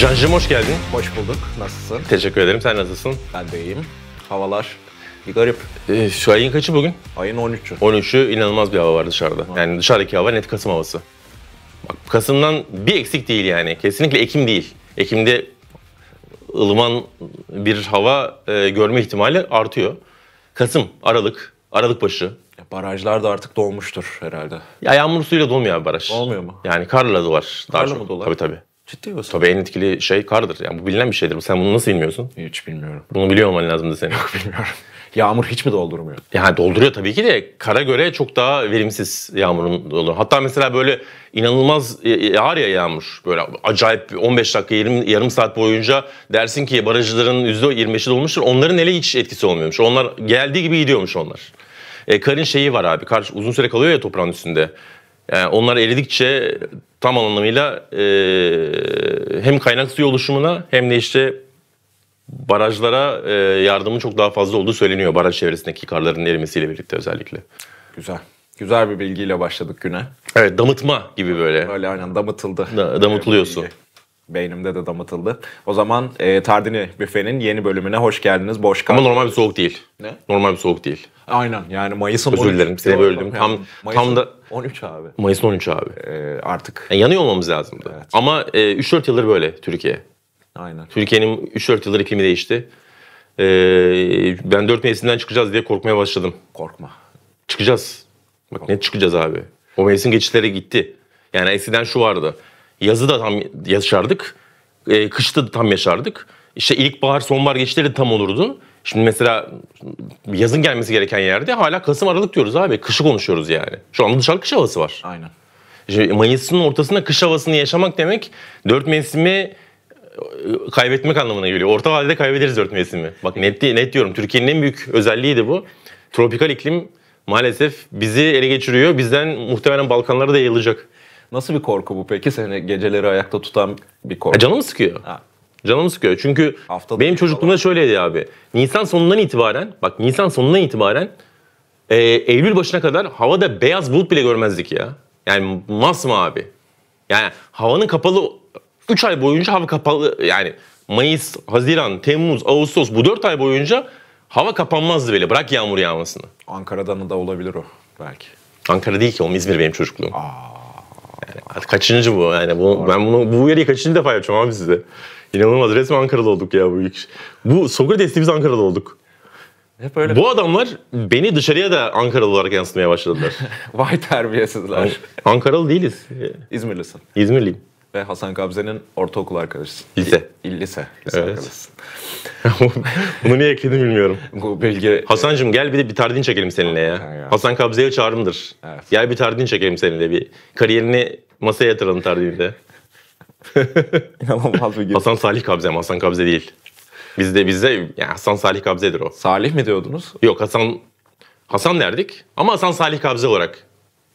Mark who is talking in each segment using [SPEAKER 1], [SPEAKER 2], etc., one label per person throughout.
[SPEAKER 1] Can'cığım hoş geldin. Hoş bulduk. Nasılsın? Teşekkür ederim. Sen nasılsın? Ben de iyiyim. Havalar bir garip. Ee, şu ayın kaçı bugün? Ayın 13'ü. 13'ü inanılmaz bir hava var dışarıda. Ha. Yani dışarıdaki hava net Kasım havası. Bak Kasım'dan bir eksik değil yani. Kesinlikle Ekim değil. Ekim'de ılıman bir hava e, görme ihtimali artıyor. Kasım, Aralık, Aralık başı. Barajlar da artık dolmuştur herhalde. Ya yağmur suyuyla dolmuyor abi baraj. Olmuyor mu? Yani karla dolar. Karla mı dolar? Tabii tabii. Ciddi misin? Tabii en etkili şey kardır. Yani bu bilinen bir şeydir. Sen bunu nasıl bilmiyorsun? Hiç bilmiyorum. Bunu biliyor olman lazımdı senin. Yok bilmiyorum. Yağmur hiç mi doldurmuyor? Yani dolduruyor tabii ki de kara göre çok daha verimsiz yağmurun dolu. Hatta mesela böyle inanılmaz yağar e, e, ya yağmur. Böyle acayip 15 dakika 20, yarım saat boyunca dersin ki barajların %25'i dolmuştur. Onların ele hiç etkisi olmuyormuş. Onlar geldiği gibi gidiyormuş onlar. E, karın şeyi var abi. Kar uzun süre kalıyor ya toprağın üstünde. Yani onlar eridikçe tam anlamıyla e, hem kaynak suyu oluşumuna hem de işte barajlara e, yardımın çok daha fazla olduğu söyleniyor. Baraj çevresindeki karların erimesiyle birlikte özellikle.
[SPEAKER 2] Güzel. Güzel bir bilgiyle başladık güne.
[SPEAKER 1] Evet damıtma gibi böyle. Böyle aynen damıtıldı.
[SPEAKER 2] Da, damıtılıyorsun. Bilgi. Beynimde de damatıldı. O zaman e, Tardini Büfe'nin yeni
[SPEAKER 1] bölümüne hoş geldiniz. Boş kal. Ama normal bir soğuk değil. Ne? Normal bir soğuk değil.
[SPEAKER 2] Aynen yani Mayıs'ın Özür dilerim seni böldüm. Tam, Mayıs'ın tam da... 13 abi.
[SPEAKER 1] Mayıs'ın 13 abi. Ee, artık. Yani e, yanıyor olmamız lazımdı. Evet. Ama e, 3-4 yıldır böyle Türkiye. Aynen. Türkiye'nin 3-4 yıldır iklimi değişti. Ee, ben 4 mevsimden çıkacağız diye korkmaya başladım. Korkma. Çıkacağız. Bak Korkma. ne çıkacağız abi. O mevsim geçişleri gitti. Yani eskiden şu vardı. Yazı da tam yaşardık. E, kışta da tam yaşardık. İşte ilkbahar, sonbahar geçişleri de tam olurdu. Şimdi mesela yazın gelmesi gereken yerde hala Kasım Aralık diyoruz abi. Kışı konuşuyoruz yani. Şu anda dışarı kış havası var. Aynen. Şimdi Mayıs'ın ortasında kış havasını yaşamak demek dört mevsimi e, kaybetmek anlamına geliyor. Orta halde kaybederiz dört mevsimi. Bak net, net diyorum Türkiye'nin en büyük özelliği de bu. Tropikal iklim maalesef bizi ele geçiriyor. Bizden muhtemelen Balkanlara da yayılacak. Nasıl bir korku bu peki? Seni geceleri ayakta tutan bir korku. Ya e, canımı sıkıyor. Ha. Canımı sıkıyor. Çünkü Haftada benim çocukluğumda şöyleydi abi. Nisan sonundan itibaren, bak Nisan sonundan itibaren e, Eylül başına kadar havada beyaz bulut bile görmezdik ya. Yani masma abi. Yani havanın kapalı 3 ay boyunca hava kapalı yani Mayıs, Haziran, Temmuz, Ağustos bu 4 ay boyunca hava kapanmazdı bile. Bırak yağmur yağmasını. Ankara'dan da olabilir o belki. Ankara değil ki o İzmir benim çocukluğum. Aa. Yani kaçıncı bu? Yani bunu, ben bunu bu uyarıyı kaçıncı defa yapacağım abi size? İnanılmaz. Resmen Ankara'da olduk ya bu ilk. Bu Sokrates'te biz Ankara'da olduk. Hep öyle. Bu adamlar beni dışarıya da Ankaralı olarak yansıtmaya başladılar. Vay terbiyesizler. Ankaralı değiliz. İzmirlisin. İzmirliyim ve Hasan Kabze'nin ortaokul arkadaşısın. Lise. İl, lise. Lise evet. Bunu niye ekledim bilmiyorum. Bu bilgi... Hasan'cığım gel bir de bir tardin çekelim seninle ya. Hasan Kabze'ye çağrımdır. Evet. Gel bir tardin çekelim seninle bir. Kariyerini masaya yatıralım tardinde. İnanılmaz bir gibi. Hasan Salih Kabze Hasan Kabze değil. Bizde bizde yani Hasan Salih Kabze'dir o. Salih mi diyordunuz? Yok Hasan Hasan derdik ama Hasan Salih Kabze olarak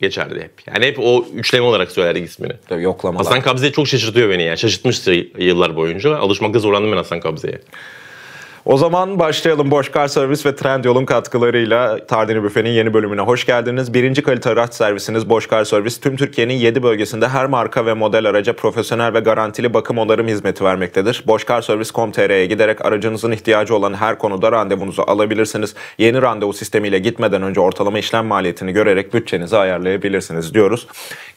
[SPEAKER 1] geçerdi hep. Yani hep o üçleme olarak söylerdi ismini. Tabii yoklamalar. Hasan Kabze çok şaşırtıyor beni yani. Şaşırtmıştı yıllar boyunca. Alışmakta zorlandım ben Hasan Kabze'ye.
[SPEAKER 2] O zaman başlayalım Boş Kar Servis ve Trend Yolun katkılarıyla Tardini Büfe'nin yeni bölümüne hoş geldiniz. Birinci kalite araç servisiniz Boş Kar Servis tüm Türkiye'nin 7 bölgesinde her marka ve model araca profesyonel ve garantili bakım onarım hizmeti vermektedir. Boşkarservis.com.tr'ye giderek aracınızın ihtiyacı olan her konuda randevunuzu alabilirsiniz. Yeni randevu sistemiyle gitmeden önce ortalama işlem maliyetini görerek bütçenizi ayarlayabilirsiniz diyoruz.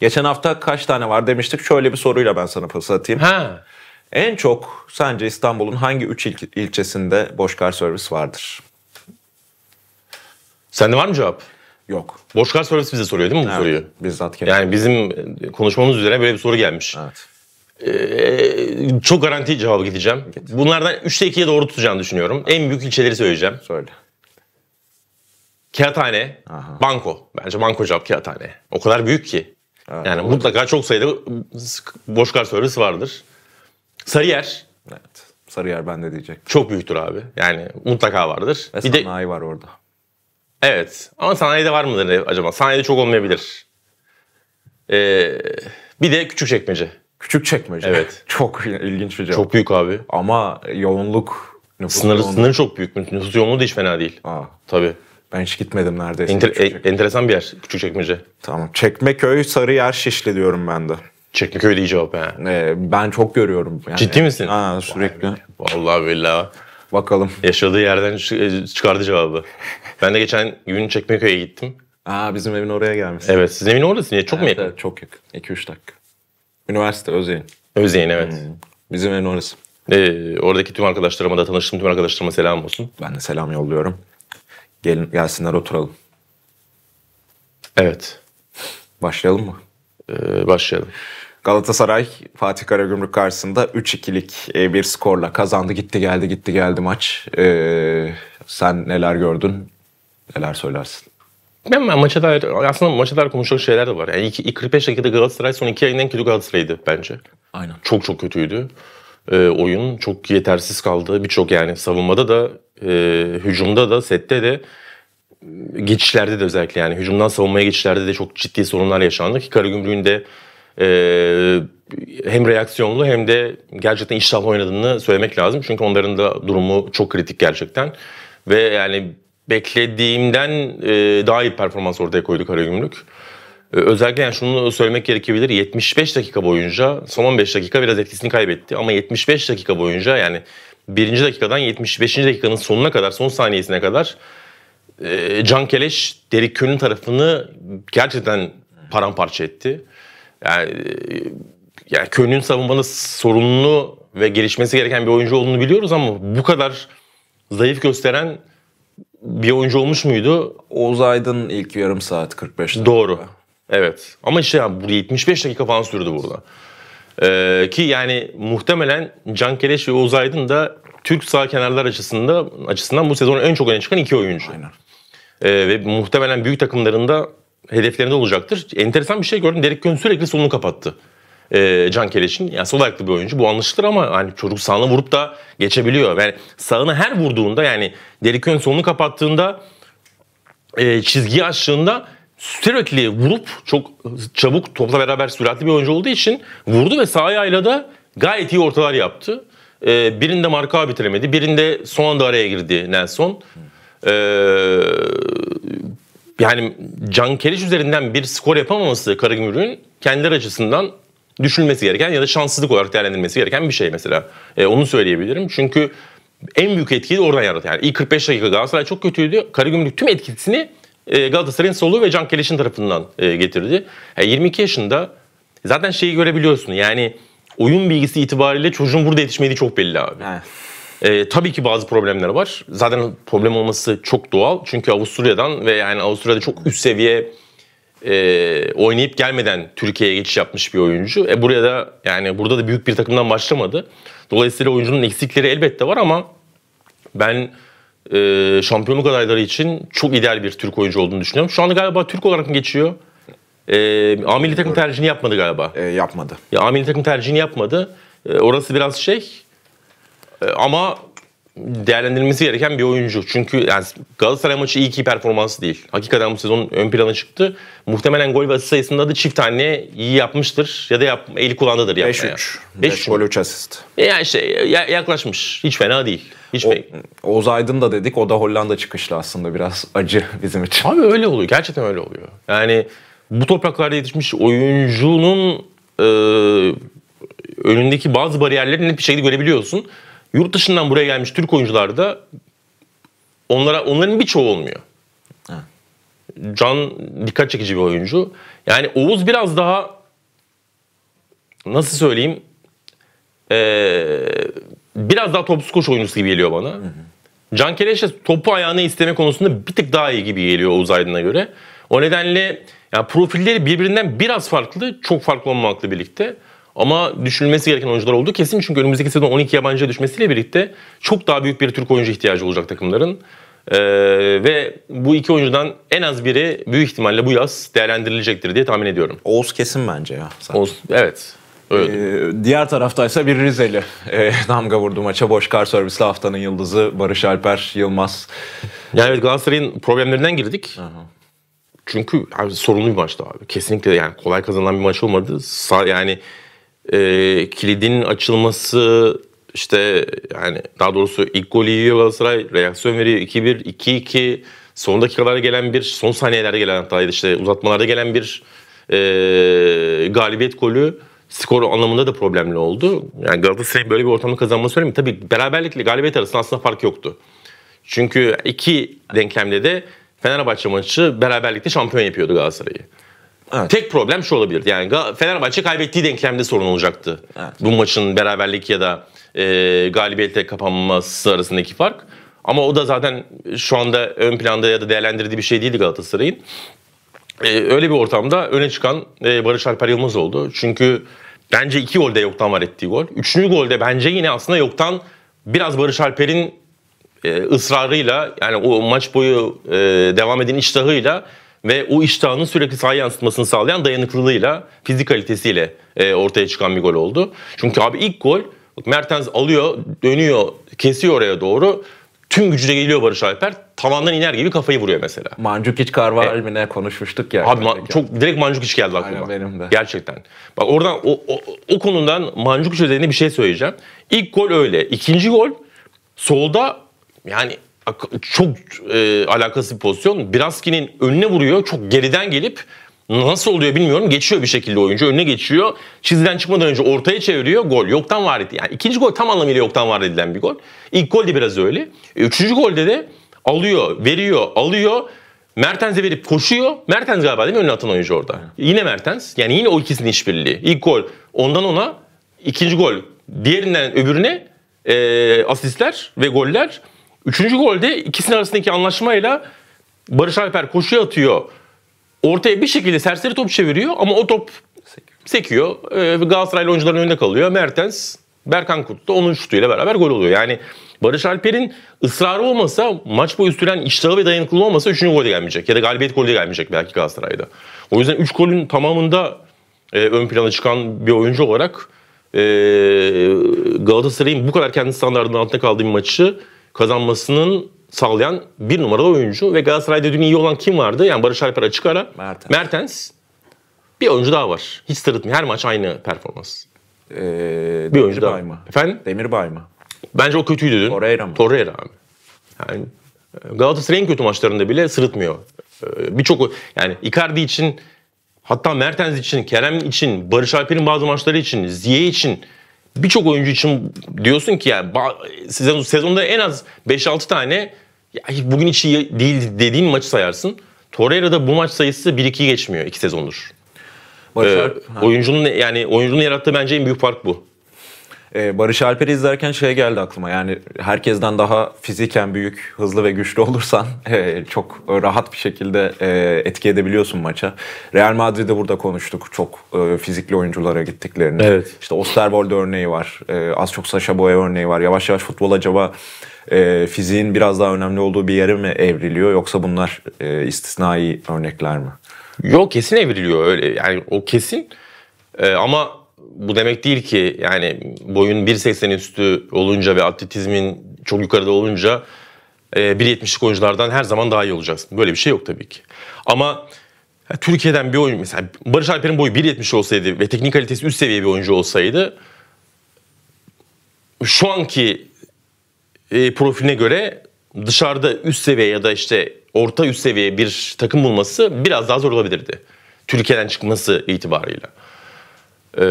[SPEAKER 2] Geçen hafta kaç tane var demiştik. Şöyle bir soruyla ben sana fırsatayım. Ha. En çok sence İstanbul'un hangi üç il ilçesinde
[SPEAKER 1] boş kar servis vardır? Sende var mı cevap? Yok. Boş kar servisi bize soruyor değil mi bu evet, soruyu? Bizzat kendim. Yani bizim konuşmamız üzerine böyle bir soru gelmiş. Evet. Ee, çok garanti cevabı gideceğim. Git. Bunlardan 3'te 2'ye doğru tutacağını düşünüyorum. Evet. En büyük ilçeleri söyleyeceğim. Söyle. Kağıthane, Aha. Banko. Bence Banko cevap Kağıthane. O kadar büyük ki. Evet, yani olabilir. mutlaka çok sayıda boş kar servisi vardır. Sarıyer. Evet. Sarıyer ben de diyecek. Çok büyüktür abi. Yani mutlaka vardır. Ve bir sanayi de... var orada. Evet. Ama sanayide var mıdır acaba? Sanayide çok olmayabilir. Ee, bir de küçük çekmece.
[SPEAKER 2] Küçük çekmece. Evet.
[SPEAKER 1] çok ilginç bir cevap. Çok büyük abi. Ama yoğunluk nüfus sınırı, sınırı çok büyük. Nüfus yoğunluğu da hiç fena değil. Aa. Tabii. Ben hiç gitmedim neredeyse. Enter, e, enteresan bir yer küçük çekmece. Tamam.
[SPEAKER 2] Çekmeköy, Sarıyer, Şişli diyorum ben de. Çekliköy'de iyi cevap
[SPEAKER 1] ha. Ee, ben çok görüyorum. Yani. Ciddi misin? Ha, sürekli. Vay be. Vallahi billahi. Bakalım. Yaşadığı yerden e, çıkardı cevabı. Ben de geçen gün Çekmeköy'e gittim. Aa bizim evin oraya gelmişsin. Evet sizin evin oradasın. Ya, çok evet, mu yakın? Evet, çok yakın. 2-3 dakika. Üniversite özeyin özeyin evet. Hmm. Bizim evin orası. Ee, oradaki tüm arkadaşlarıma da tanıştığım tüm arkadaşlarıma selam olsun.
[SPEAKER 2] Ben de selam yolluyorum. Gelin gelsinler oturalım. Evet. Başlayalım mı? Ee, başlayalım. Galatasaray Fatih Karagümrük karşısında 3-2'lik e, bir skorla kazandı. Gitti geldi gitti geldi maç. Ee, sen neler gördün? Neler söylersin?
[SPEAKER 1] Ben, ben maça dair, aslında maça dair konuşacak şeyler de var. Yani iki ilk 45 dakikada Galatasaray son iki ayın en kötü Galatasaray'dı bence. Aynen. Çok çok kötüydü. Ee, oyun çok yetersiz kaldı. Birçok yani savunmada da, e, hücumda da, sette de geçişlerde de özellikle yani hücumdan savunmaya geçişlerde de çok ciddi sorunlar yaşandı ki Karagümrük'ün de ee, hem reaksiyonlu hem de gerçekten iştahlı oynadığını söylemek lazım. Çünkü onların da durumu çok kritik gerçekten. Ve yani beklediğimden e, daha iyi performans ortaya koydu Karagümrük. E, özellikle yani şunu söylemek gerekebilir. 75 dakika boyunca son 15 dakika biraz etkisini kaybetti. Ama 75 dakika boyunca yani birinci dakikadan 75. dakikanın sonuna kadar, son saniyesine kadar e, Can Keleş Derik Köln tarafını gerçekten paramparça etti. Yani, e, yani Köln'ün savunmanın sorunlu ve gelişmesi gereken bir oyuncu olduğunu biliyoruz ama bu kadar zayıf gösteren bir oyuncu olmuş muydu? Oğuz Aydın ilk yarım saat 45 dakika. Doğru. Evet. Ama işte yani 75 dakika falan sürdü burada. Ee, ki yani muhtemelen Can Keleş ve Oğuz Aydın da Türk sağ kenarlar açısından, açısından bu sezonun en çok öne çıkan iki oyuncu. Aynen. Ee, ve muhtemelen büyük takımlarında hedeflerinde olacaktır. Enteresan bir şey gördüm. Derek Jones sürekli solunu kapattı. E, Can Keleş'in. Yani sol ayaklı bir oyuncu. Bu anlaşılır ama hani çocuk sağına vurup da geçebiliyor. Yani sağına her vurduğunda yani Derek Jones solunu kapattığında e, çizgiyi açtığında sürekli vurup çok çabuk topla beraber süratli bir oyuncu olduğu için vurdu ve sağ ayağıyla da gayet iyi ortalar yaptı. E, birinde marka bitiremedi. Birinde son anda araya girdi Nelson. E, yani Can Keliş üzerinden bir skor yapamaması Karagümrük'ün kendiler açısından düşünülmesi gereken ya da şanssızlık olarak değerlendirilmesi gereken bir şey mesela. E, onu söyleyebilirim. Çünkü en büyük etkiyi de oradan yarattı. Yani ilk 45 dakika Galatasaray çok kötüydü. Karagümrük tüm etkisini e, Galatasaray'ın soluğu ve Can Keliş'in tarafından e, getirdi. E, yani 22 yaşında zaten şeyi görebiliyorsun. Yani oyun bilgisi itibariyle çocuğun burada yetişmediği çok belli abi. Evet. E, tabii ki bazı problemler var. Zaten problem olması çok doğal. Çünkü Avusturya'dan ve yani Avusturya'da çok üst seviye e, oynayıp gelmeden Türkiye'ye geçiş yapmış bir oyuncu. E buraya da yani burada da büyük bir takımdan başlamadı. Dolayısıyla oyuncunun eksikleri elbette var ama ben e, şampiyonluk adayları için çok ideal bir Türk oyuncu olduğunu düşünüyorum. Şu anda galiba Türk olarak mı geçiyor? E, amili takım tercihini yapmadı galiba. E, yapmadı. Ya, amili takım tercihini yapmadı. E, orası biraz şey ee, ama değerlendirilmesi gereken bir oyuncu. Çünkü yani Galatasaray maçı iyi ki performansı değil. Hakikaten bu sezon ön plana çıktı. Muhtemelen gol ve asist sayısında da çift tane iyi yapmıştır ya da yap, eli kullandadır yapmaya. 5-3. 5 gol 3 asist. E yani işte yaklaşmış. Hiç fena değil. Hiç o, Oğuz Aydın da dedik. O da Hollanda çıkışlı aslında biraz acı bizim için. Abi öyle oluyor. Gerçekten öyle oluyor. Yani bu topraklarda yetişmiş oyuncunun e, önündeki bazı bariyerleri net bir şekilde görebiliyorsun. Yurt dışından buraya gelmiş Türk oyuncular da onlara onların birçoğu olmuyor. Ha. Can dikkat çekici bir oyuncu. Yani Oğuz biraz daha nasıl söyleyeyim ee, biraz daha topsuz koş oyuncusu gibi geliyor bana. Hı hı. Can Keleş'e topu ayağına isteme konusunda bir tık daha iyi gibi geliyor Oğuz Aydın'a göre. O nedenle yani profilleri birbirinden biraz farklı, çok farklı olmamakla birlikte ama düşünülmesi gereken oyuncular oldu kesin. Çünkü önümüzdeki sezon 12 yabancıya düşmesiyle birlikte çok daha büyük bir Türk oyuncu ihtiyacı olacak takımların. Ee, ve bu iki oyuncudan en az biri büyük ihtimalle bu yaz değerlendirilecektir diye tahmin ediyorum. Oğuz kesin bence ya. Zaten. Oğuz, evet. Öyle.
[SPEAKER 2] Ee, diğer taraftaysa bir Rizeli. Ee, damga vurdu maça. Boşkar servisli haftanın yıldızı Barış
[SPEAKER 1] Alper Yılmaz. Yani evet Galatasaray'ın problemlerinden girdik. Hı hı. Çünkü abi, sorunlu bir maçtı abi. Kesinlikle yani kolay kazanılan bir maç olmadı. Sa yani e, kilidin açılması işte yani daha doğrusu ilk golü yiyor Galatasaray reaksiyon veriyor 2-1 2-2 son dakikalarda gelen bir son saniyelerde gelen hataydı işte uzatmalarda gelen bir e, galibiyet golü skor anlamında da problemli oldu. Yani Galatasaray'ın böyle bir ortamda kazanması önemli. Tabii beraberlikle galibiyet arasında aslında fark yoktu. Çünkü iki denklemde de Fenerbahçe maçı beraberlikte şampiyon yapıyordu Galatasaray'ı. Evet. Tek problem şu olabilir. Yani Fenerbahçe kaybettiği denklemde sorun olacaktı. Evet. Bu maçın beraberlik ya da e, galibiyetle kapanması arasındaki fark. Ama o da zaten şu anda ön planda ya da değerlendirdiği bir şey değildi Galatasaray'ın. E, öyle bir ortamda öne çıkan e, Barış Alper Yılmaz oldu. Çünkü bence iki golde yoktan var ettiği gol. Üçüncü golde bence yine aslında yoktan biraz Barış Alper'in e, ısrarıyla yani o maç boyu e, devam eden iştahıyla ve o iştahının sürekli sahaya yansıtmasını sağlayan dayanıklılığıyla, fizikalitesiyle e, ortaya çıkan bir gol oldu. Çünkü abi ilk gol Mertens alıyor, dönüyor, kesiyor oraya doğru. Tüm gücüyle geliyor Barış Alper. Tavandan iner gibi kafayı vuruyor mesela. Mancukic Carvalho e, ne konuşmuştuk ya. Abi ma- çok direkt Mancukic geldi aklıma. Aynen benim de. Gerçekten. Bak oradan o, o, o konudan Mancukic üzerine bir şey söyleyeceğim. İlk gol öyle. İkinci gol solda yani çok e, alakası bir pozisyon. Braski'nin önüne vuruyor. Çok geriden gelip nasıl oluyor bilmiyorum. Geçiyor bir şekilde oyuncu. Önüne geçiyor. Çizgiden çıkmadan önce ortaya çeviriyor. Gol. Yoktan var etti. Yani ikinci gol tam anlamıyla yoktan var edilen bir gol. İlk gol de biraz öyle. E, üçüncü golde de alıyor, veriyor, alıyor. Mertens'e verip koşuyor. Mertens galiba değil mi önüne atan oyuncu orada? Yine Mertens. Yani yine o ikisinin işbirliği. İlk gol ondan ona. ikinci gol diğerinden öbürüne e, asistler ve goller. Üçüncü golde ikisinin arasındaki anlaşmayla Barış Alper koşuya atıyor. Ortaya bir şekilde serseri top çeviriyor ama o top sekiyor. E, Galatasaraylı oyuncuların önünde kalıyor. Mertens, Berkan Kutlu onun şutuyla beraber gol oluyor. Yani Barış Alper'in ısrarı olmasa, maç boyu süren iştahı ve dayanıklılığı olmasa 3. golde gelmeyecek. Ya da galibiyet golde gelmeyecek belki Galatasaray'da. O yüzden 3 golün tamamında e, ön plana çıkan bir oyuncu olarak e, Galatasaray'ın bu kadar kendi standartının altında kaldığı bir maçı kazanmasının sağlayan bir numaralı oyuncu. Ve Galatasaray'da dün iyi olan kim vardı? Yani Barış Alper açık ara. Mertens. Mertens. Bir oyuncu daha var. Hiç sırıtmıyor. Her maç aynı performans. Ee, bir oyuncu daha. Mı? Efendim? Demirbay mı? Bence o kötüydü dün. Torreira mı? Torreira abi. Yani e, Galatasaray'ın kötü maçlarında bile sırıtmıyor. E, birçok yani Icardi için hatta Mertens için, Kerem için, Barış Alper'in bazı maçları için, Ziye için birçok oyuncu için diyorsun ki yani sezon, sezonda en az 5-6 tane bugün hiç iyi değil dediğin maçı sayarsın. Torreira'da bu maç sayısı 1-2'yi geçmiyor 2 sezondur.
[SPEAKER 2] Başar, ee, oyuncunun
[SPEAKER 1] yani oyuncunun yarattığı bence en büyük fark bu e, Barış Alper'i izlerken şey geldi aklıma. Yani herkesten daha fiziken
[SPEAKER 2] büyük, hızlı ve güçlü olursan e, çok rahat bir şekilde e, etki edebiliyorsun maça. Real Madrid'de burada konuştuk çok e, fizikli oyunculara gittiklerini. Evet. İşte Osterwold örneği var. E, az çok Sasha Boya örneği var. Yavaş yavaş futbol acaba e, fiziğin biraz daha önemli olduğu bir yere mi evriliyor yoksa bunlar e, istisnai örnekler mi?
[SPEAKER 1] Yok kesin evriliyor öyle. Yani o kesin. E, ama bu demek değil ki yani boyun 1.80 üstü olunca ve atletizmin çok yukarıda olunca e, 1.70'lik oyunculardan her zaman daha iyi olacaksın. Böyle bir şey yok tabii ki. Ama e, Türkiye'den bir oyuncu mesela Barış Alper'in boyu 1.70 olsaydı ve teknik kalitesi üst seviye bir oyuncu olsaydı şu anki e, profiline göre dışarıda üst seviye ya da işte orta üst seviye bir takım bulması biraz daha zor olabilirdi. Türkiye'den çıkması itibarıyla. Ee,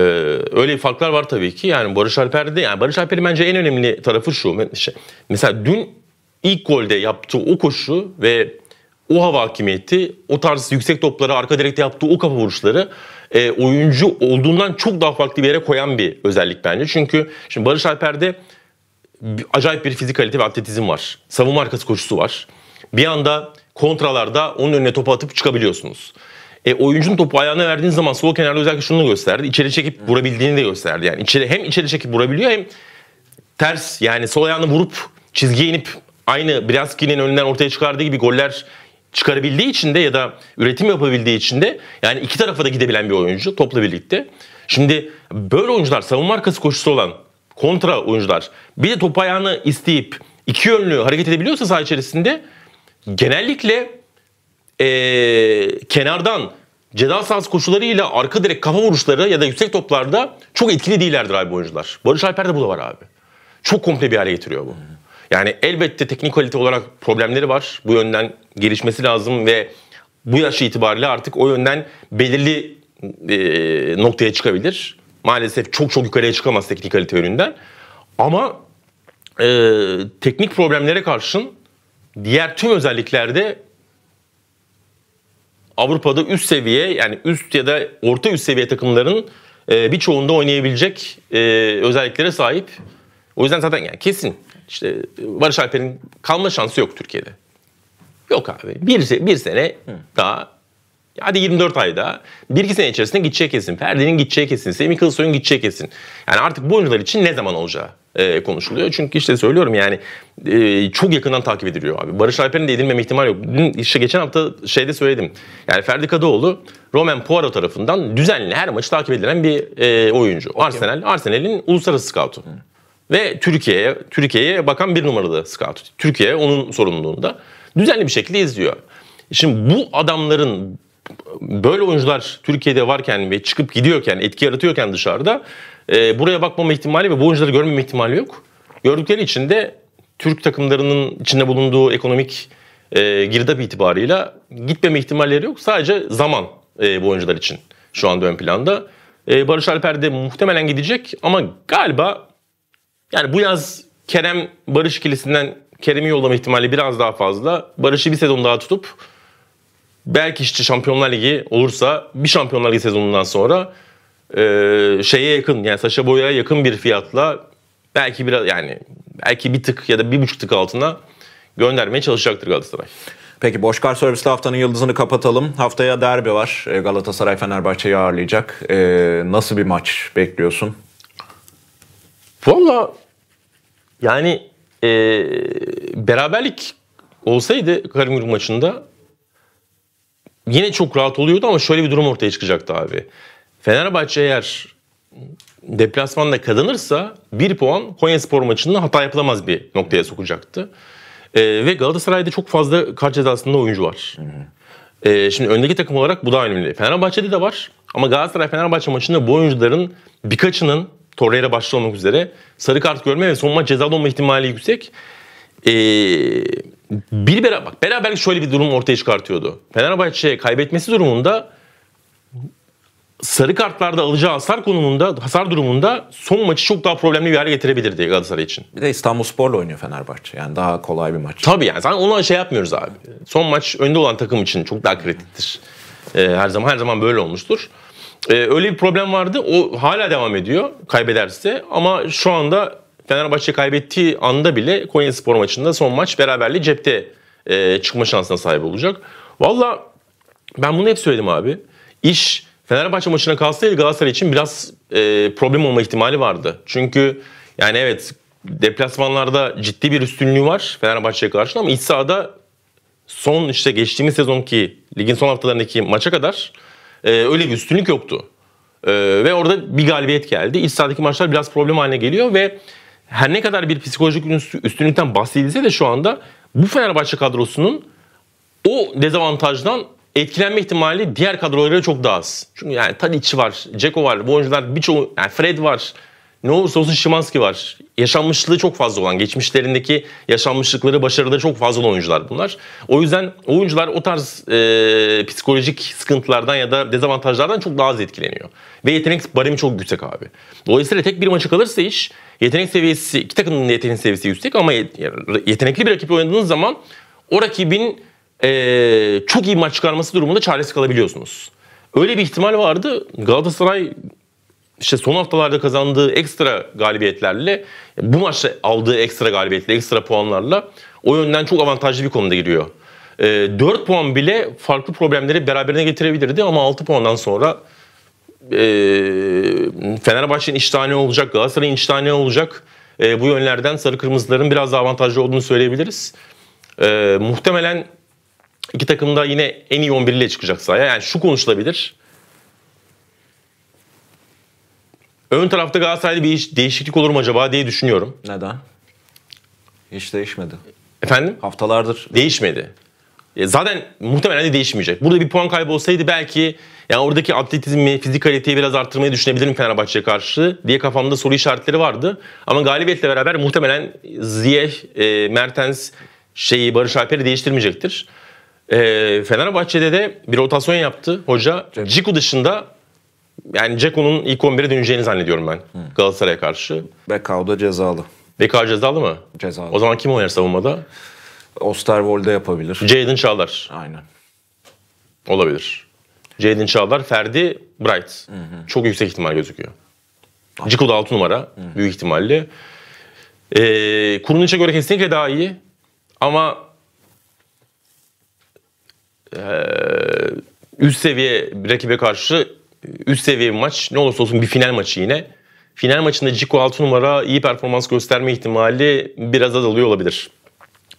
[SPEAKER 1] öyle farklar var tabii ki. Yani Barış Alper'de yani Barış Alper'in bence en önemli tarafı şu. Şey, mesela dün ilk golde yaptığı o koşu ve o hava hakimiyeti, o tarz yüksek topları, arka direkte yaptığı o kafa vuruşları e, oyuncu olduğundan çok daha farklı bir yere koyan bir özellik bence. Çünkü şimdi Barış Alper'de acayip bir fizikalite ve atletizm var. Savunma arkası koşusu var. Bir anda kontralarda onun önüne topu atıp çıkabiliyorsunuz. E, oyuncunun topu ayağına verdiğin zaman sol kenarda özellikle şunu gösterdi. İçeri çekip hmm. vurabildiğini de gösterdi. Yani içeri, hem içeri çekip vurabiliyor hem ters yani sol ayağını vurup çizgiye inip aynı Brianski'nin önünden ortaya çıkardığı gibi goller çıkarabildiği için de ya da üretim yapabildiği için de yani iki tarafa da gidebilen bir oyuncu topla birlikte. Şimdi böyle oyuncular savunma arkası koşusu olan kontra oyuncular bir de top ayağını isteyip iki yönlü hareket edebiliyorsa saha içerisinde genellikle ee, kenardan ceza sans koşularıyla arka direk kafa vuruşları ya da yüksek toplarda çok etkili değillerdir abi oyuncular. Barış Alper'de bu da var abi. Çok komple bir hale getiriyor bu. Yani elbette teknik kalite olarak problemleri var. Bu yönden gelişmesi lazım ve bu yaş itibariyle artık o yönden belirli e, noktaya çıkabilir. Maalesef çok çok yukarıya çıkamaz teknik kalite yönünden. Ama e, teknik problemlere karşın diğer tüm özelliklerde Avrupa'da üst seviye yani üst ya da orta üst seviye takımların e, birçoğunda oynayabilecek e, özelliklere sahip. O yüzden zaten yani kesin işte Barış Alper'in kalma şansı yok Türkiye'de. Yok abi. Bir, bir sene Hı. daha hadi 24 ayda bir iki sene içerisinde gidecek kesin. Ferdi'nin gideceği kesin. Semih Kılıçsoy'un gideceği kesin. Yani artık bu oyuncular için ne zaman olacağı. E, konuşuluyor. Çünkü işte söylüyorum yani e, çok yakından takip ediliyor abi. Barış Alper'in de edilmeme ihtimali yok. Dün, işte geçen hafta şeyde söyledim. Yani Ferdi Kadıoğlu Roman Poirot tarafından düzenli her maçı takip edilen bir e, oyuncu. Arsenal, Arsenal'in uluslararası scoutu. Ve Türkiye'ye Türkiye'ye bakan bir numaralı scout. Türkiye onun sorumluluğunda düzenli bir şekilde izliyor. Şimdi bu adamların böyle oyuncular Türkiye'de varken ve çıkıp gidiyorken, etki yaratıyorken dışarıda e, buraya bakmama ihtimali ve bu oyuncuları görmeme ihtimali yok. Gördükleri için de Türk takımlarının içinde bulunduğu ekonomik e, girdap itibarıyla gitmeme ihtimalleri yok. Sadece zaman e, bu oyuncular için şu anda ön planda. E, Barış Alper de muhtemelen gidecek ama galiba yani bu yaz Kerem Barış ikilisinden Kerem'i yollama ihtimali biraz daha fazla. Barış'ı bir sezon daha tutup belki işte Şampiyonlar Ligi olursa bir Şampiyonlar Ligi sezonundan sonra e, şeye yakın yani Saşa Boya'ya yakın bir fiyatla belki biraz yani belki bir tık ya da bir buçuk tık altına göndermeye çalışacaktır Galatasaray. Peki Boşkar Servis'te haftanın yıldızını kapatalım. Haftaya derbi
[SPEAKER 2] var. Ee, Galatasaray Fenerbahçe'yi ağırlayacak. E, nasıl bir maç bekliyorsun?
[SPEAKER 1] Valla yani e, beraberlik olsaydı Karagümrük maçında yine çok rahat oluyordu ama şöyle bir durum ortaya çıkacaktı abi. Fenerbahçe eğer deplasmanda kazanırsa bir puan Konyaspor maçında hata yapılamaz bir noktaya sokacaktı. E, ve Galatasaray'da çok fazla kart cezasında oyuncu var. E, şimdi öndeki takım olarak bu da önemli. Fenerbahçe'de de var ama Galatasaray-Fenerbahçe maçında bu oyuncuların birkaçının Torreira başta olmak üzere sarı kart görme ve son maç cezalı olma ihtimali yüksek. Ee, bir beraber, bak beraberlik şöyle bir durum ortaya çıkartıyordu. Fenerbahçe kaybetmesi durumunda sarı kartlarda alacağı hasar konumunda, hasar durumunda son maçı çok daha problemli bir hale getirebilirdi Galatasaray için. Bir de İstanbul Spor'la oynuyor Fenerbahçe. Yani daha kolay bir maç. Tabii yani. Zaten ona şey yapmıyoruz abi. Son maç önde olan takım için çok daha kritiktir. Ee, her zaman her zaman böyle olmuştur. Ee, öyle bir problem vardı. O hala devam ediyor kaybederse. Ama şu anda Fenerbahçe kaybettiği anda bile Konya Spor maçında son maç beraberliği cepte e, çıkma şansına sahip olacak. Valla ben bunu hep söyledim abi. İş Fenerbahçe maçına kalsaydı Galatasaray için biraz e, problem olma ihtimali vardı. Çünkü yani evet deplasmanlarda ciddi bir üstünlüğü var Fenerbahçe'ye karşı ama iç sahada son işte geçtiğimiz sezonki ligin son haftalarındaki maça kadar e, öyle bir üstünlük yoktu. E, ve orada bir galibiyet geldi. İç sahadaki maçlar biraz problem haline geliyor ve her ne kadar bir psikolojik üstünlükten bahsedilse de şu anda bu Fenerbahçe kadrosunun o dezavantajdan etkilenme ihtimali diğer kadrolara çok daha az. Çünkü yani Tadic var, Ceko var, bu oyuncular birçoğu, yani Fred var. Ne olursa olsun Şimanski var. Yaşanmışlığı çok fazla olan, geçmişlerindeki yaşanmışlıkları, başarıları çok fazla olan oyuncular bunlar. O yüzden oyuncular o tarz e, psikolojik sıkıntılardan ya da dezavantajlardan çok daha az etkileniyor. Ve yetenek baremi çok yüksek abi. Dolayısıyla tek bir maçı kalırsa iş, yetenek seviyesi, iki takımın yetenek seviyesi yüksek ama yetenekli bir rakiple oynadığınız zaman o rakibin e, çok iyi maç çıkarması durumunda çaresiz kalabiliyorsunuz. Öyle bir ihtimal vardı. Galatasaray işte son haftalarda kazandığı ekstra galibiyetlerle bu maçta aldığı ekstra galibiyetle, ekstra puanlarla o yönden çok avantajlı bir konuda giriyor. E, ee, 4 puan bile farklı problemleri beraberine getirebilirdi ama 6 puandan sonra e, Fenerbahçe'nin iştahı olacak, Galatasaray'ın iştahı olacak. E, bu yönlerden sarı kırmızıların biraz daha avantajlı olduğunu söyleyebiliriz. E, muhtemelen İki takım da yine en iyi 11 ile çıkacak sahaya. Yani şu konuşulabilir. Ön tarafta Galatasaray'da bir değişiklik olur mu acaba diye düşünüyorum. Neden? Hiç değişmedi. Efendim? Haftalardır. Değişmedi. E, zaten muhtemelen de değişmeyecek. Burada bir puan kaybı olsaydı belki yani oradaki atletizmi, fizikaliteyi biraz arttırmayı düşünebilirim Fenerbahçe'ye karşı diye kafamda soru işaretleri vardı. Ama galibiyetle beraber muhtemelen Ziyeh, e, Mertens, şeyi Barış Alper'i değiştirmeyecektir. E, Fenerbahçe'de de bir rotasyon yaptı hoca. Evet. Ciku dışında yani Ceko'nun ilk 11'e döneceğini zannediyorum ben Hı. Galatasaray'a karşı. Bekao da cezalı. Bekao cezalı mı? Cezalı. O zaman kim oynar savunmada? Osterwold'e yapabilir. Jadon Çağlar. Aynen. Olabilir. Jadon Çağlar, Ferdi, Bright. Hı hı. Çok yüksek ihtimal gözüküyor. Ciku da 6 numara hı. büyük ihtimalle. Ee, Kuruniç'e göre kesinlikle daha iyi. Ama ee, üst seviye rakibe karşı e, üst seviye bir maç ne olursa olsun bir final maçı yine. Final maçında Ciko 6 numara iyi performans gösterme ihtimali biraz azalıyor olabilir.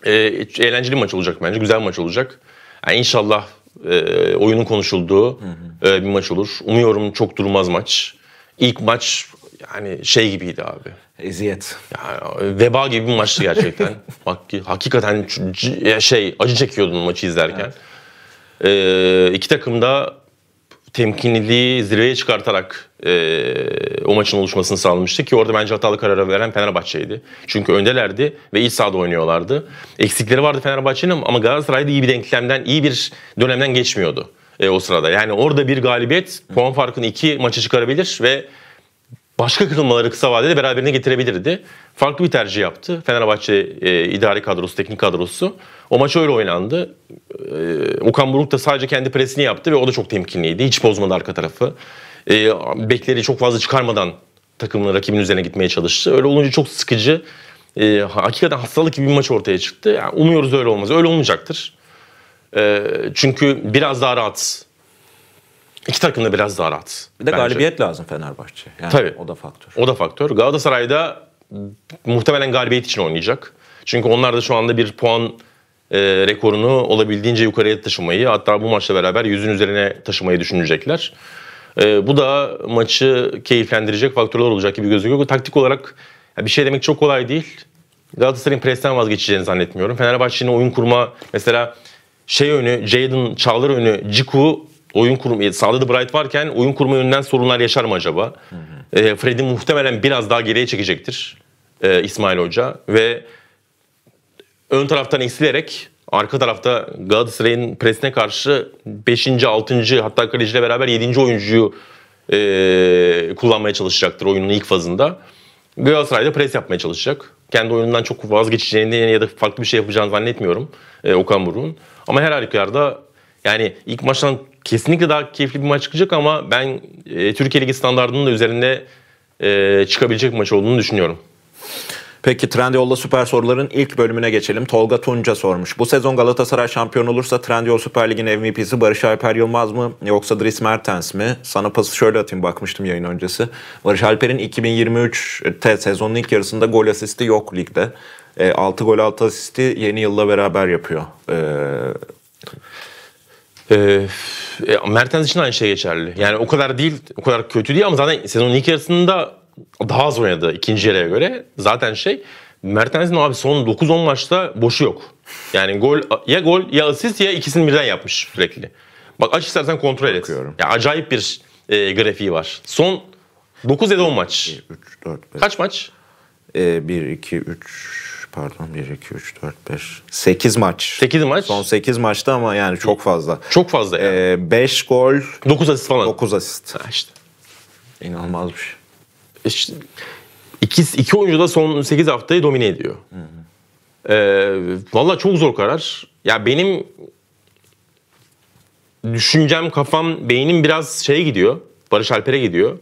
[SPEAKER 1] E, eğlenceli maç olacak bence. Güzel maç olacak. Yani inşallah e, oyunun konuşulduğu E, bir maç olur. Umuyorum çok durmaz maç. İlk maç yani şey gibiydi abi. Eziyet. Yani veba gibi bir maçtı gerçekten. Bak, hakikaten şey acı çekiyordun maçı izlerken. Evet. E, iki takım da temkinliliği zirveye çıkartarak e, o maçın oluşmasını sağlamıştı ki orada bence hatalı kararı veren Fenerbahçe'ydi. Çünkü öndelerdi ve iç sahada oynuyorlardı. Eksikleri vardı Fenerbahçe'nin ama Galatasaray'da iyi bir denklemden, iyi bir dönemden geçmiyordu e, o sırada. Yani orada bir galibiyet puan farkını iki maça çıkarabilir ve başka kırılmaları kısa vadede beraberine getirebilirdi. Farklı bir tercih yaptı. Fenerbahçe e, idari kadrosu, teknik kadrosu. O maç öyle oynandı. E, Okan Buruk da sadece kendi presini yaptı ve o da çok temkinliydi. Hiç bozmadı arka tarafı. E, bekleri çok fazla çıkarmadan takımın rakibin üzerine gitmeye çalıştı. Öyle olunca çok sıkıcı, e, hakikaten hastalık gibi bir maç ortaya çıktı. Yani umuyoruz öyle olmaz. Öyle olmayacaktır. E, çünkü biraz daha rahat İki takım da biraz daha rahat. Bir de bence. galibiyet lazım Fenerbahçe. Yani Tabii. O da faktör. O da faktör. Galatasaray'da muhtemelen galibiyet için oynayacak. Çünkü onlar da şu anda bir puan e, rekorunu olabildiğince yukarıya taşımayı hatta bu maçla beraber yüzün üzerine taşımayı düşünecekler. E, bu da maçı keyiflendirecek faktörler olacak gibi gözüküyor. Taktik olarak bir şey demek çok kolay değil. Galatasaray'ın presten vazgeçeceğini zannetmiyorum. Fenerbahçe'nin oyun kurma mesela şey önü, Jadon Çağlar önü, Ciku oyun kurum e, sağladı da Bright varken oyun kurma yönünden sorunlar yaşar mı acaba? Hı E, Fred'in muhtemelen biraz daha geriye çekecektir e, İsmail Hoca ve ön taraftan eksilerek arka tarafta Galatasaray'ın presine karşı 5. 6. hatta kaleciyle beraber 7. oyuncuyu e, kullanmaya çalışacaktır oyunun ilk fazında. Galatasaray da pres yapmaya çalışacak. Kendi oyunundan çok vazgeçeceğini ya da farklı bir şey yapacağını zannetmiyorum e, Okan Buruk'un. Ama her halükarda yani ilk maçtan kesinlikle daha keyifli bir maç çıkacak ama ben e, Türkiye Ligi standartının da üzerinde e, çıkabilecek maç olduğunu düşünüyorum. Peki Trendyol'la süper soruların ilk bölümüne geçelim. Tolga Tunca
[SPEAKER 2] sormuş. Bu sezon Galatasaray şampiyon olursa Trendyol Süper Lig'in MVP'si Barış Alper Yılmaz mı yoksa Dries Mertens mi? Sana pası şöyle atayım bakmıştım yayın öncesi. Barış Alper'in 2023 e, sezonun ilk yarısında gol asisti yok ligde. E, 6 gol 6 asisti yeni yılla
[SPEAKER 1] beraber yapıyor. E, ee, e, Mertens için aynı şey geçerli. Yani o kadar değil, o kadar kötü değil ama zaten sezonun ilk yarısında daha az oynadı ikinci yarıya göre. Zaten şey Mertens'in abi son 9-10 maçta boşu yok. Yani gol ya gol ya asist ya ikisini birden yapmış sürekli. Bak aç istersen kontrol et. Bakıyorum. Ya acayip bir e, grafiği var. Son 9 ya da 10 maç. 3, 4, 5. Kaç maç?
[SPEAKER 2] E, 1, 2,
[SPEAKER 1] 3, pardon 1, 2, 3, 4, 5,
[SPEAKER 2] 8 maç. 8 maç. Son 8 maçta ama yani çok fazla. Çok fazla yani. Ee, 5 gol.
[SPEAKER 1] 9 asist falan. 9 asist. Ha işte. İnanılmaz bir şey. E işte, iki, iki oyuncu da son 8 haftayı domine ediyor. Ee, Valla çok zor karar. Ya benim düşüncem, kafam, beynim biraz şeye gidiyor. Barış Alper'e gidiyor.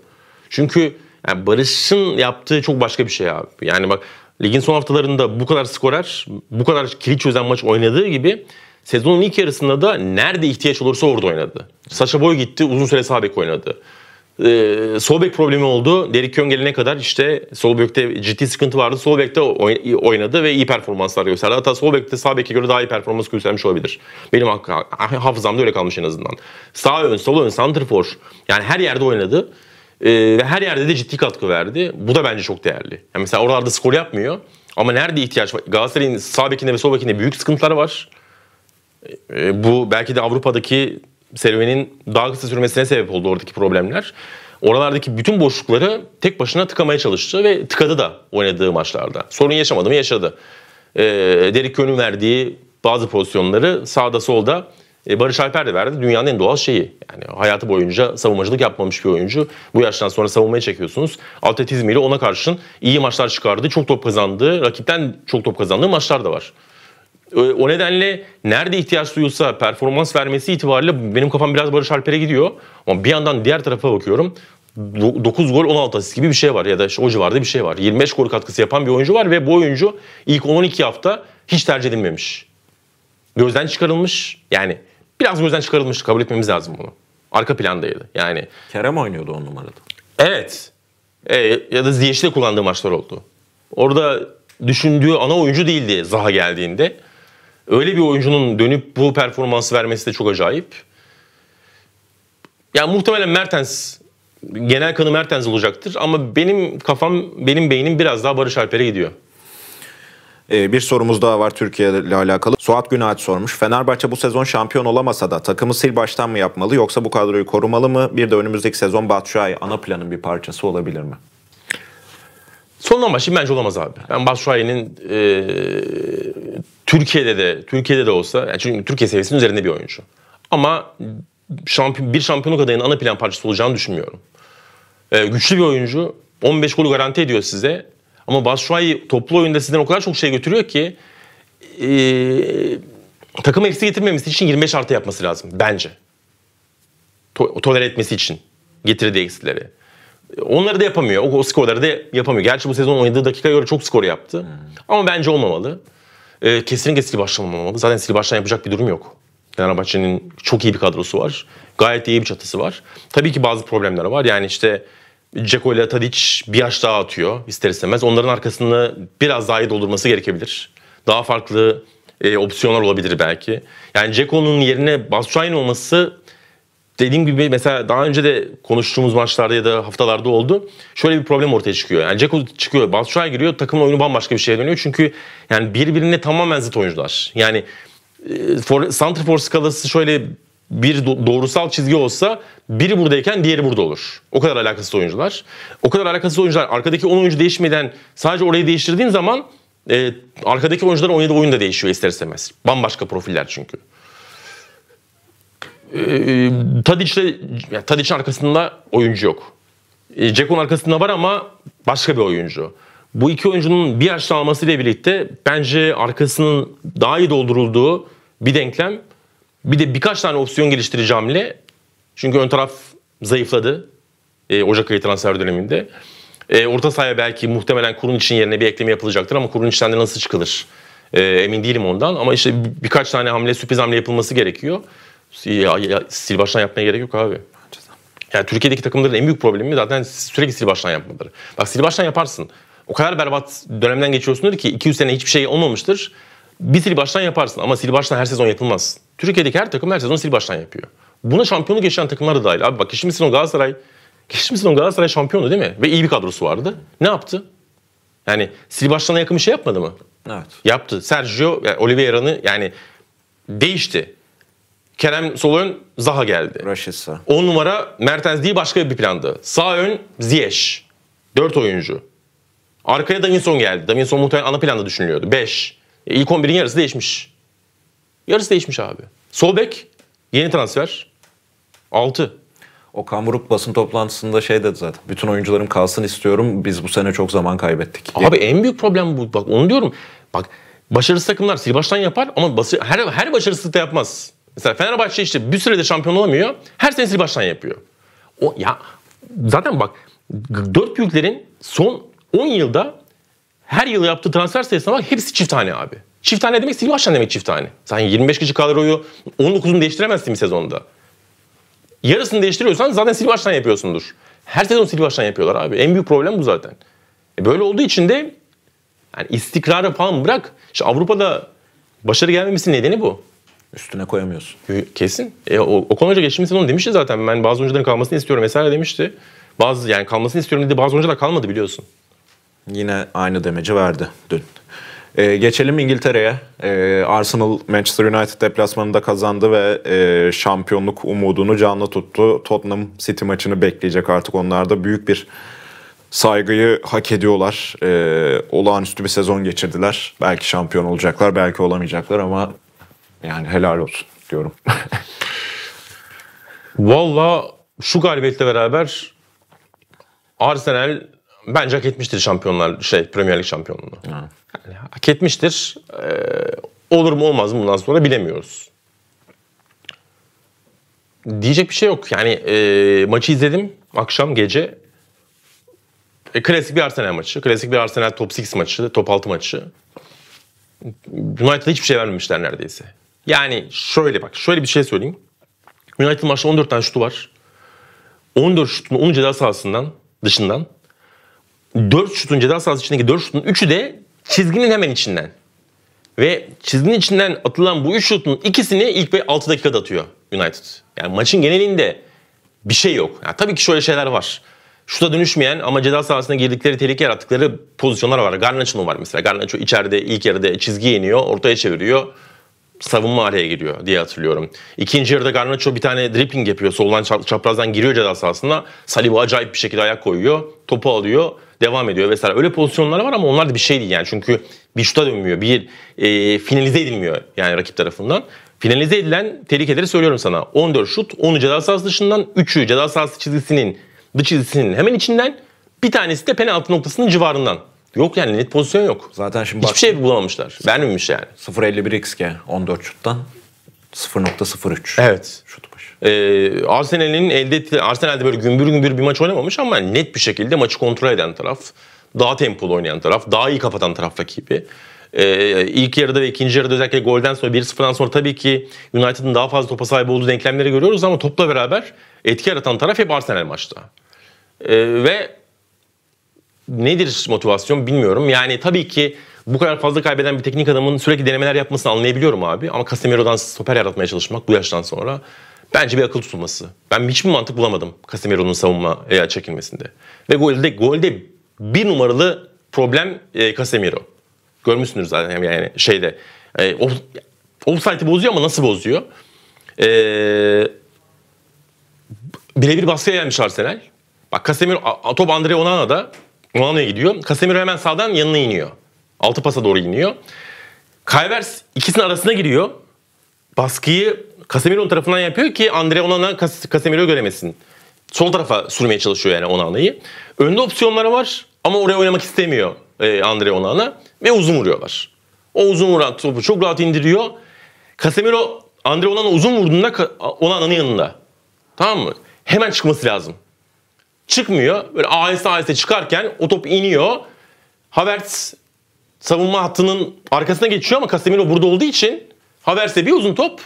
[SPEAKER 1] Çünkü yani Barış'ın yaptığı çok başka bir şey abi. Yani bak ligin son haftalarında bu kadar skorer, bu kadar kilit çözen maç oynadığı gibi sezonun ilk yarısında da nerede ihtiyaç olursa orada oynadı. Saşa Boy gitti, uzun süre sağ bek oynadı. Ee, sol bek problemi oldu. Derek Kön gelene kadar işte sol bekte ciddi sıkıntı vardı. Sol bekte oynadı ve iyi performanslar gösterdi. Hatta sol bekte sağ beke göre daha iyi performans göstermiş olabilir. Benim hafızamda öyle kalmış en azından. Sağ ön, sol ön, santrfor. Yani her yerde oynadı. Ee, ve her yerde de ciddi katkı verdi. Bu da bence çok değerli. Yani mesela oralarda skor yapmıyor. Ama nerede ihtiyaç var? Galatasaray'ın sağ bekinde ve sol bekinde büyük sıkıntıları var. E, bu belki de Avrupa'daki serüvenin daha kısa sürmesine sebep oldu oradaki problemler. Oralardaki bütün boşlukları tek başına tıkamaya çalıştı ve tıkadı da oynadığı maçlarda. Sorun yaşamadı mı? Yaşadı. E, ee, Derek Kön'ün verdiği bazı pozisyonları sağda solda e, Barış Alper de verdi. Dünyanın en doğal şeyi. Yani hayatı boyunca savunmacılık yapmamış bir oyuncu. Bu yaştan sonra savunmaya çekiyorsunuz. Atletizmiyle ona karşın iyi maçlar çıkardı. Çok top kazandı. Rakipten çok top kazandığı maçlar da var. E, o nedenle nerede ihtiyaç duyulsa performans vermesi itibariyle benim kafam biraz Barış Alper'e gidiyor. Ama bir yandan diğer tarafa bakıyorum. 9 gol 16 asist gibi bir şey var ya da işte o civarda bir şey var. 25 gol katkısı yapan bir oyuncu var ve bu oyuncu ilk 12 hafta hiç tercih edilmemiş. Gözden çıkarılmış. Yani Biraz bu yüzden çıkarılmıştı. Kabul etmemiz lazım bunu. Arka plandaydı. Yani Kerem oynuyordu on numarada. Evet. E, ya da Ziyech'i de kullandığı maçlar oldu. Orada düşündüğü ana oyuncu değildi Zaha geldiğinde. Öyle bir oyuncunun dönüp bu performansı vermesi de çok acayip. yani muhtemelen Mertens genel kanı Mertens olacaktır ama benim kafam, benim beynim biraz daha Barış Alper'e gidiyor. Ee, bir sorumuz daha var Türkiye ile alakalı.
[SPEAKER 2] Suat Günaç sormuş. Fenerbahçe bu sezon şampiyon olamasa da takımı sil baştan mı yapmalı yoksa bu kadroyu korumalı mı? Bir de önümüzdeki sezon Batshuayi ana planın bir parçası olabilir mi?
[SPEAKER 1] Sonuna başlayayım bence olamaz abi. Ben Batshuayi'nin e, Türkiye'de de Türkiye'de de olsa yani çünkü Türkiye seviyesinin üzerinde bir oyuncu. Ama şampiyon, bir şampiyonluk adayının ana plan parçası olacağını düşünmüyorum. E, güçlü bir oyuncu. 15 golü garanti ediyor size. Ama Batshuayi toplu oyunda sizden o kadar çok şey götürüyor ki e, takım eksi getirmemesi için 25 artı yapması lazım bence. To- toler etmesi için getirdiği eksileri. Onları da yapamıyor. O, o skorları da yapamıyor. Gerçi bu sezon oynadığı dakika göre çok skor yaptı. Hmm. Ama bence olmamalı. E, kesinlikle sil başlamamalı. Zaten sil baştan yapacak bir durum yok. Fenerbahçe'nin çok iyi bir kadrosu var. Gayet iyi bir çatısı var. Tabii ki bazı problemler var. Yani işte Ceko ile Tadic bir yaş daha atıyor ister istemez. Onların arkasında biraz daha iyi doldurması gerekebilir. Daha farklı e, opsiyonlar olabilir belki. Yani Ceko'nun yerine Batshuayi'nin olması dediğim gibi mesela daha önce de konuştuğumuz maçlarda ya da haftalarda oldu. Şöyle bir problem ortaya çıkıyor. Yani Ceko çıkıyor, Batshuayi giriyor, takımın oyunu bambaşka bir şeye dönüyor. Çünkü yani birbirine tamamen zıt oyuncular. Yani e, for, Santrafor skalası şöyle bir doğrusal çizgi olsa biri buradayken diğeri burada olur. O kadar alakasız oyuncular. O kadar alakasız oyuncular. Arkadaki 10 oyuncu değişmeden sadece orayı değiştirdiğin zaman e, arkadaki oyuncuların oynadığı oyun da değişiyor ister istemez. Bambaşka profiller çünkü. E, e Tadic'le Tadic'in arkasında oyuncu yok. E, Ceko'nun arkasında var ama başka bir oyuncu. Bu iki oyuncunun bir yaşta almasıyla birlikte bence arkasının daha iyi doldurulduğu bir denklem bir de birkaç tane opsiyon geliştirici hamle. Çünkü ön taraf zayıfladı e, Ocak ayı transfer döneminde. E, orta sahaya belki muhtemelen kurun için yerine bir ekleme yapılacaktır ama kurun içten de nasıl çıkılır? E, emin değilim ondan ama işte birkaç tane hamle sürpriz hamle yapılması gerekiyor. Ya, ya, sil baştan yapmaya gerek yok abi. Yani Türkiye'deki takımların en büyük problemi zaten sürekli sil baştan yapmaları. Bak sil baştan yaparsın. O kadar berbat dönemden geçiyorsundur ki 200 sene hiçbir şey olmamıştır. Bir sil baştan yaparsın ama sil baştan her sezon yapılmaz. Türkiye'deki her takım her sezon sil baştan yapıyor. Buna şampiyonu yaşayan takımlar da dahil. Abi bak geçtiğimiz sezon Galatasaray geçtiğimiz sezon Galatasaray şampiyonu değil mi? Ve iyi bir kadrosu vardı. Ne yaptı? Yani sil baştan yakın bir şey yapmadı mı? Evet. Yaptı. Sergio yani Oliveira'nı yani değişti. Kerem sol ön Zaha geldi. Raşitsa. 10 numara Mertens değil başka bir plandı. Sağ ön Ziyech. 4 oyuncu. Arkaya Davinson geldi. Davinson muhtemelen ana planda düşünülüyordu. 5. E, ilk 11'in yarısı değişmiş. Yarısı değişmiş abi. Solbek yeni transfer. 6. Okan Buruk basın toplantısında şey dedi zaten.
[SPEAKER 2] Bütün oyuncularım kalsın istiyorum. Biz bu sene çok zaman
[SPEAKER 1] kaybettik. Abi en büyük problem bu. Bak onu diyorum. Bak başarısız takımlar baştan yapar ama basır, her, her başarısızlık da yapmaz. Mesela Fenerbahçe işte bir süredir şampiyon olamıyor. Her sene baştan yapıyor. O ya zaten bak dört büyüklerin son 10 yılda her yıl yaptığı transfer sayısına bak hepsi çift tane abi. Çift tane demek Silva Şen demek çift tane. Sen 25 kişi kadroyu 19'unu değiştiremezsin bir sezonda. Yarısını değiştiriyorsan zaten Silva Şen yapıyorsundur. Her sezon Silva Şen yapıyorlar abi. En büyük problem bu zaten. E böyle olduğu için de yani istikrarı falan bırak. İşte Avrupa'da başarı gelmemesinin nedeni bu. Üstüne koyamıyorsun. Kesin. E, o, Okan Hoca geçtiğimiz sezon demişti zaten. Ben bazı oyuncuların kalmasını istiyorum vesaire demişti. Bazı yani kalmasını istiyorum dedi. Bazı oyuncular kalmadı biliyorsun.
[SPEAKER 2] Yine aynı demeci verdi dün. Ee, geçelim İngiltere'ye. Ee, Arsenal Manchester United deplasmanında kazandı ve e, şampiyonluk umudunu canlı tuttu. Tottenham City maçını bekleyecek artık onlarda Büyük bir saygıyı hak ediyorlar. Ee, olağanüstü bir sezon geçirdiler. Belki şampiyon olacaklar, belki olamayacaklar ama
[SPEAKER 1] yani helal olsun diyorum. Valla şu galibiyetle beraber Arsenal bence hak etmiştir şampiyonlar şey Premier Lig şampiyonluğunu. Yani hak etmiştir. Ee, olur mu olmaz mı bundan sonra bilemiyoruz. Diyecek bir şey yok. Yani e, maçı izledim akşam gece. E, klasik bir Arsenal maçı. Klasik bir Arsenal top 6 maçı, top 6 maçı. United'a hiçbir şey vermemişler neredeyse. Yani şöyle bak, şöyle bir şey söyleyeyim. United maçta 14 tane şutu var. 14 şutun 10 ceza sahasından, dışından 4 şutun ceza sahası içindeki 4 şutun 3'ü de çizginin hemen içinden. Ve çizginin içinden atılan bu 3 şutun ikisini ilk 6 dakikada atıyor United. Yani maçın genelinde bir şey yok. Yani tabii ki şöyle şeyler var. Şuta dönüşmeyen ama ceza sahasına girdikleri tehlike yarattıkları pozisyonlar var. Garnacho'nun var mesela. Garnacho içeride ilk yarıda çizgiye iniyor, ortaya çeviriyor savunma araya giriyor diye hatırlıyorum. İkinci yarıda Garnacho bir tane dripping yapıyor. Soldan çaprazdan giriyor ceza sahasına. Saliba acayip bir şekilde ayak koyuyor. Topu alıyor. Devam ediyor vesaire. Öyle pozisyonlar var ama onlar da bir şey değil yani. Çünkü bir şuta dönmüyor. Bir e, finalize edilmiyor yani rakip tarafından. Finalize edilen tehlikeleri söylüyorum sana. 14 şut, 10'u ceza sahası dışından, 3'ü ceza sahası çizgisinin, dış çizgisinin hemen içinden, bir tanesi de penaltı noktasının civarından. Yok yani net pozisyon yok. Zaten şimdi Hiçbir şey bulamamışlar. Vermemiş yani. 0.51 XG 14 şuttan 0.03. Evet. Şut başı. Ee, Arsenal'in elde ettiği, Arsenal'de böyle gümbür gümbür bir maç oynamamış ama net bir şekilde maçı kontrol eden taraf. Daha tempolu oynayan taraf. Daha iyi kapatan taraf rakibi. Ee, ilk yarıda ve ikinci yarıda özellikle golden sonra 1-0'dan sonra tabii ki United'ın daha fazla topa sahip olduğu denklemleri görüyoruz ama topla beraber etki yaratan taraf hep Arsenal maçta. Ee, ve nedir motivasyon bilmiyorum. Yani tabii ki bu kadar fazla kaybeden bir teknik adamın sürekli denemeler yapmasını anlayabiliyorum abi. Ama Casemiro'dan stoper yaratmaya çalışmak bu yaştan sonra bence bir akıl tutulması. Ben hiçbir mantık bulamadım Casemiro'nun savunmaya çekilmesinde. Ve golde, golde bir numaralı problem e, Casemiro. Görmüşsünüz zaten yani şeyde. E, off, offside'i bozuyor ama nasıl bozuyor? E, Birebir baskıya gelmiş Arsenal. Bak Casemiro, top Andre Onana'da Ronaldo'ya gidiyor. Casemiro hemen sağdan yanına iniyor. Altı pasa doğru iniyor. Kayvers ikisinin arasına giriyor. Baskıyı Casemiro'nun tarafından yapıyor ki Andre Onana Casemiro'yu göremesin. Sol tarafa sürmeye çalışıyor yani Onana'yı. Önde opsiyonları var ama oraya oynamak istemiyor e, Andre Onana ve uzun vuruyorlar. O uzun vuran topu çok rahat indiriyor. Casemiro Andre Onana uzun vurduğunda Onana'nın yanında. Tamam mı? Hemen çıkması lazım çıkmıyor. Böyle aheste aheste çıkarken o top iniyor. Havertz savunma hattının arkasına geçiyor ama Casemiro burada olduğu için Havertz'e bir uzun top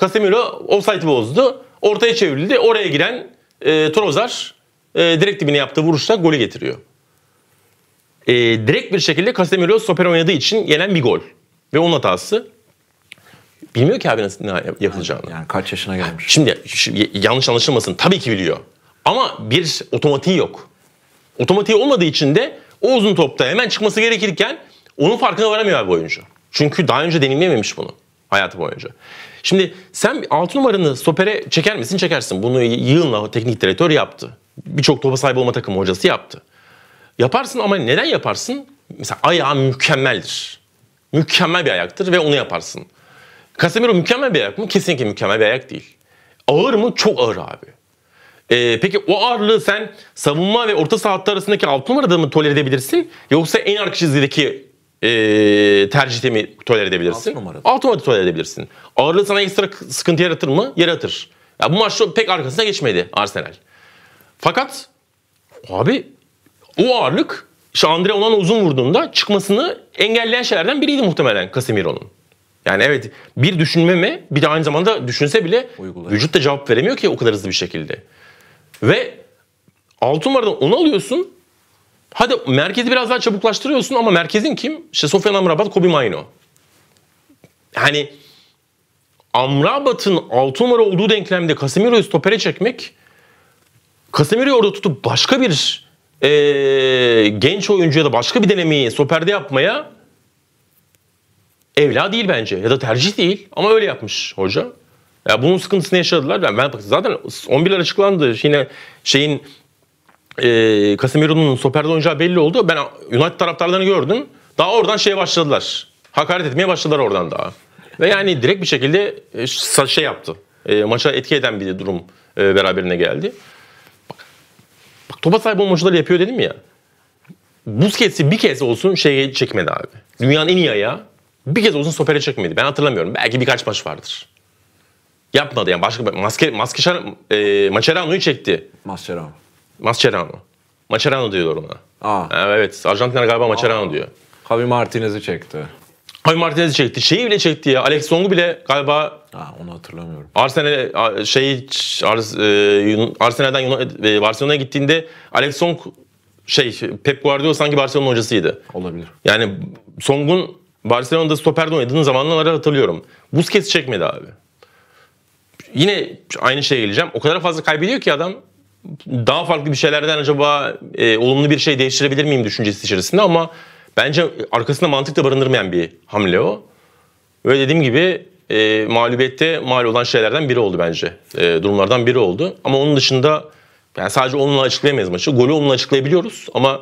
[SPEAKER 1] Casemiro offside'i bozdu. Ortaya çevrildi. Oraya giren e, Trozar e, direkt dibine yaptığı vuruşla golü getiriyor. E, direkt bir şekilde Casemiro stoper oynadığı için yenen bir gol. Ve onun hatası. Bilmiyor ki abi nasıl ne yapılacağını. Yani, yani kaç yaşına gelmiş. Şimdi, şimdi yanlış anlaşılmasın. Tabii ki biliyor. Ama bir otomatiği yok. Otomatiği olmadığı için de o uzun topta hemen çıkması gerekirken onun farkına varamıyor bu oyuncu. Çünkü daha önce deneyimlememiş bunu hayatı boyunca. Şimdi sen 6 numaranı stopere çeker misin? Çekersin. Bunu yığınla teknik direktör yaptı. Birçok topa sahip olma takımı hocası yaptı. Yaparsın ama neden yaparsın? Mesela ayağı mükemmeldir. Mükemmel bir ayaktır ve onu yaparsın. Casemiro mükemmel bir ayak mı? Kesinlikle mükemmel bir ayak değil. Ağır mı? Çok ağır abi. Ee, peki o ağırlığı sen savunma ve orta saha hattı arasındaki 6 numarada mı toler edebilirsin? Yoksa en arka çizgideki e, tercihte mi toler edebilirsin? 6 numarada. 6 numarada toler edebilirsin. Ağırlığı sana ekstra sıkıntı yaratır mı? Yaratır. Ya bu maçta pek arkasına geçmedi Arsenal. Fakat abi o ağırlık işte Andre Onana uzun vurduğunda çıkmasını engelleyen şeylerden biriydi muhtemelen Casemiro'nun. Yani evet bir düşünme mi bir de aynı zamanda düşünse bile Uygulayın. vücut da cevap veremiyor ki o kadar hızlı bir şekilde. Ve 6 numaradan 10 alıyorsun. Hadi merkezi biraz daha çabuklaştırıyorsun ama merkezin kim? İşte Sofyan Amrabat, Kobi Maino. Yani Amrabat'ın 6 numara olduğu denklemde Casemiro'yu stopere çekmek Casemiro'yu orada tutup başka bir e, genç oyuncuya da başka bir denemeyi stoperde yapmaya evla değil bence ya da tercih değil ama öyle yapmış hoca. Ya bunun sıkıntısını yaşadılar. Ben, ben zaten 11'ler açıklandı. Yine şeyin e, Casemiro'nun soperde oynayacağı belli oldu. Ben United taraftarlarını gördüm. Daha oradan şeye başladılar. Hakaret etmeye başladılar oradan daha. Ve yani direkt bir şekilde e, şey yaptı. E, maça etki eden bir durum e, beraberine geldi. Bak, bak topa sahip olan yapıyor dedim ya. Busquets'i bir kez olsun şeye çekmedi abi. Dünyanın en iyi ayağı bir kez olsun sopere çekmedi. Ben hatırlamıyorum. Belki birkaç maç vardır. Yapmadı yani başka maske maske şar, e, Macherano'yu çekti. Mascherano. Mascherano. Mascherano diyorlar ona. Aa. Evet, Arjantinler galiba Macherano diyor. Javi Martinez'i çekti. Javi Martinez'i çekti. Şeyi bile çekti ya. Alex Song'u bile galiba Ha, onu hatırlamıyorum. Arsenal şey Ars, e, Arsenal'den e, Barcelona'ya gittiğinde Alex Song şey Pep Guardiola sanki Barcelona hocasıydı. Olabilir. Yani Song'un Barcelona'da stoperde oynadığının zamanları hatırlıyorum. Busquets çekmedi abi yine aynı şeye geleceğim. O kadar fazla kaybediyor ki adam daha farklı bir şeylerden acaba e, olumlu bir şey değiştirebilir miyim düşüncesi içerisinde ama bence arkasında mantık da barındırmayan bir hamle o. Ve dediğim gibi e, mağlubiyette mal olan şeylerden biri oldu bence. E, durumlardan biri oldu. Ama onun dışında yani sadece onunla açıklayamayız maçı. Golü onunla açıklayabiliyoruz ama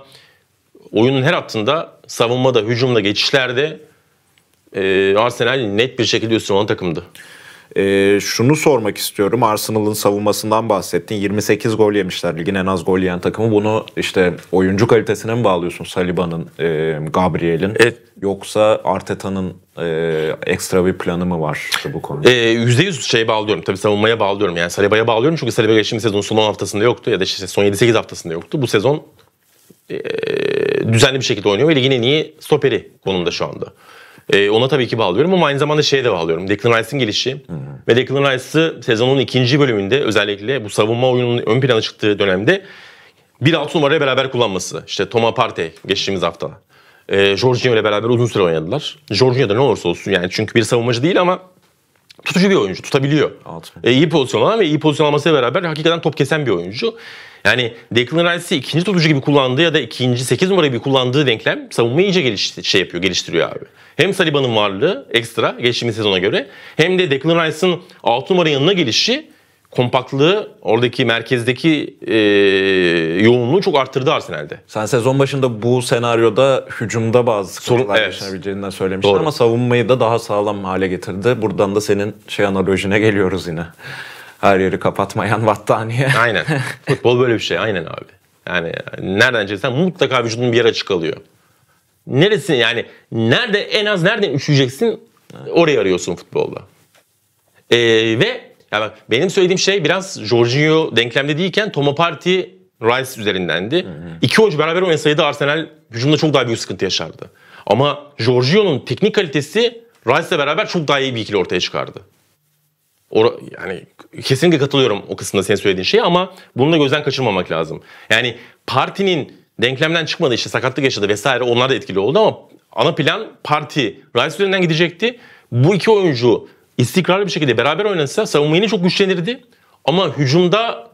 [SPEAKER 1] oyunun her hattında savunmada, hücumda, geçişlerde e, Arsenal net bir şekilde üstüne olan takımdı. E, şunu sormak istiyorum. Arsenal'ın savunmasından bahsettin.
[SPEAKER 2] 28 gol yemişler. Ligin en az gol yiyen takımı. Bunu işte oyuncu kalitesine mi bağlıyorsun Saliba'nın, e, Gabriel'in? Evet. Yoksa Arteta'nın e, ekstra bir planı mı var bu
[SPEAKER 1] konuda? E, %100 şeye bağlıyorum. Tabii savunmaya bağlıyorum. Yani Saliba'ya bağlıyorum. Çünkü Saliba geçtiğimiz sezon son 10 haftasında yoktu. Ya da işte son 7-8 haftasında yoktu. Bu sezon e, düzenli bir şekilde oynuyor ve ligin en iyi stoperi konumda şu anda. E, ona tabii ki bağlıyorum ama aynı zamanda şeye de bağlıyorum. Declan Rice'in gelişi hmm. ve Declan Rice'ı sezonun ikinci bölümünde özellikle bu savunma oyununun ön plana çıktığı dönemde bir altı numaraya beraber kullanması. İşte Toma Partey geçtiğimiz hafta. E, ee, Jorginho ile beraber uzun süre oynadılar. Jorginho da ne olursa olsun yani çünkü bir savunmacı değil ama tutucu bir oyuncu. Tutabiliyor. E, iyi pozisyon alan ve iyi pozisyon almasıyla beraber hakikaten top kesen bir oyuncu. Yani Declan Rice'i ikinci tutucu gibi kullandığı ya da ikinci 8 numara gibi kullandığı denklem savunmayı iyice gelişti, şey yapıyor, geliştiriyor abi. Hem Saliba'nın varlığı ekstra geçtiğimiz sezona göre hem de Declan Rice'ın 6 numara yanına gelişi kompaktlığı oradaki merkezdeki e, yoğunluğu çok arttırdı Arsenal'de. Sen
[SPEAKER 2] sezon başında bu senaryoda hücumda bazı sıkıntılar evet. yaşanabileceğinden söylemiştin Doğru. ama savunmayı da daha sağlam hale getirdi.
[SPEAKER 1] Buradan da senin şey analojine geliyoruz yine. Her yeri kapatmayan battaniye. Aynen. Futbol böyle bir şey. Aynen abi. Yani nereden çeksen mutlaka vücudun bir yere çıkalıyor. Neresin yani nerede en az nereden üşüyeceksin oraya arıyorsun futbolda. Ee, ve yani bak, benim söylediğim şey biraz Jorginho denklemde değilken Tomo Parti Rice üzerindendi. Hı hı. İki oyuncu beraber oynasaydı Arsenal hücumda çok daha büyük sıkıntı yaşardı. Ama Jorginho'nun teknik kalitesi Rice'le beraber çok daha iyi bir ikili ortaya çıkardı. Or yani kesinlikle katılıyorum o kısımda senin söylediğin şeye ama bunu da gözden kaçırmamak lazım. Yani partinin denklemden çıkmadığı işte sakatlık yaşadı vesaire onlar da etkili oldu ama ana plan parti Rice üzerinden gidecekti. Bu iki oyuncu istikrarlı bir şekilde beraber oynansa savunma yine çok güçlenirdi. Ama hücumda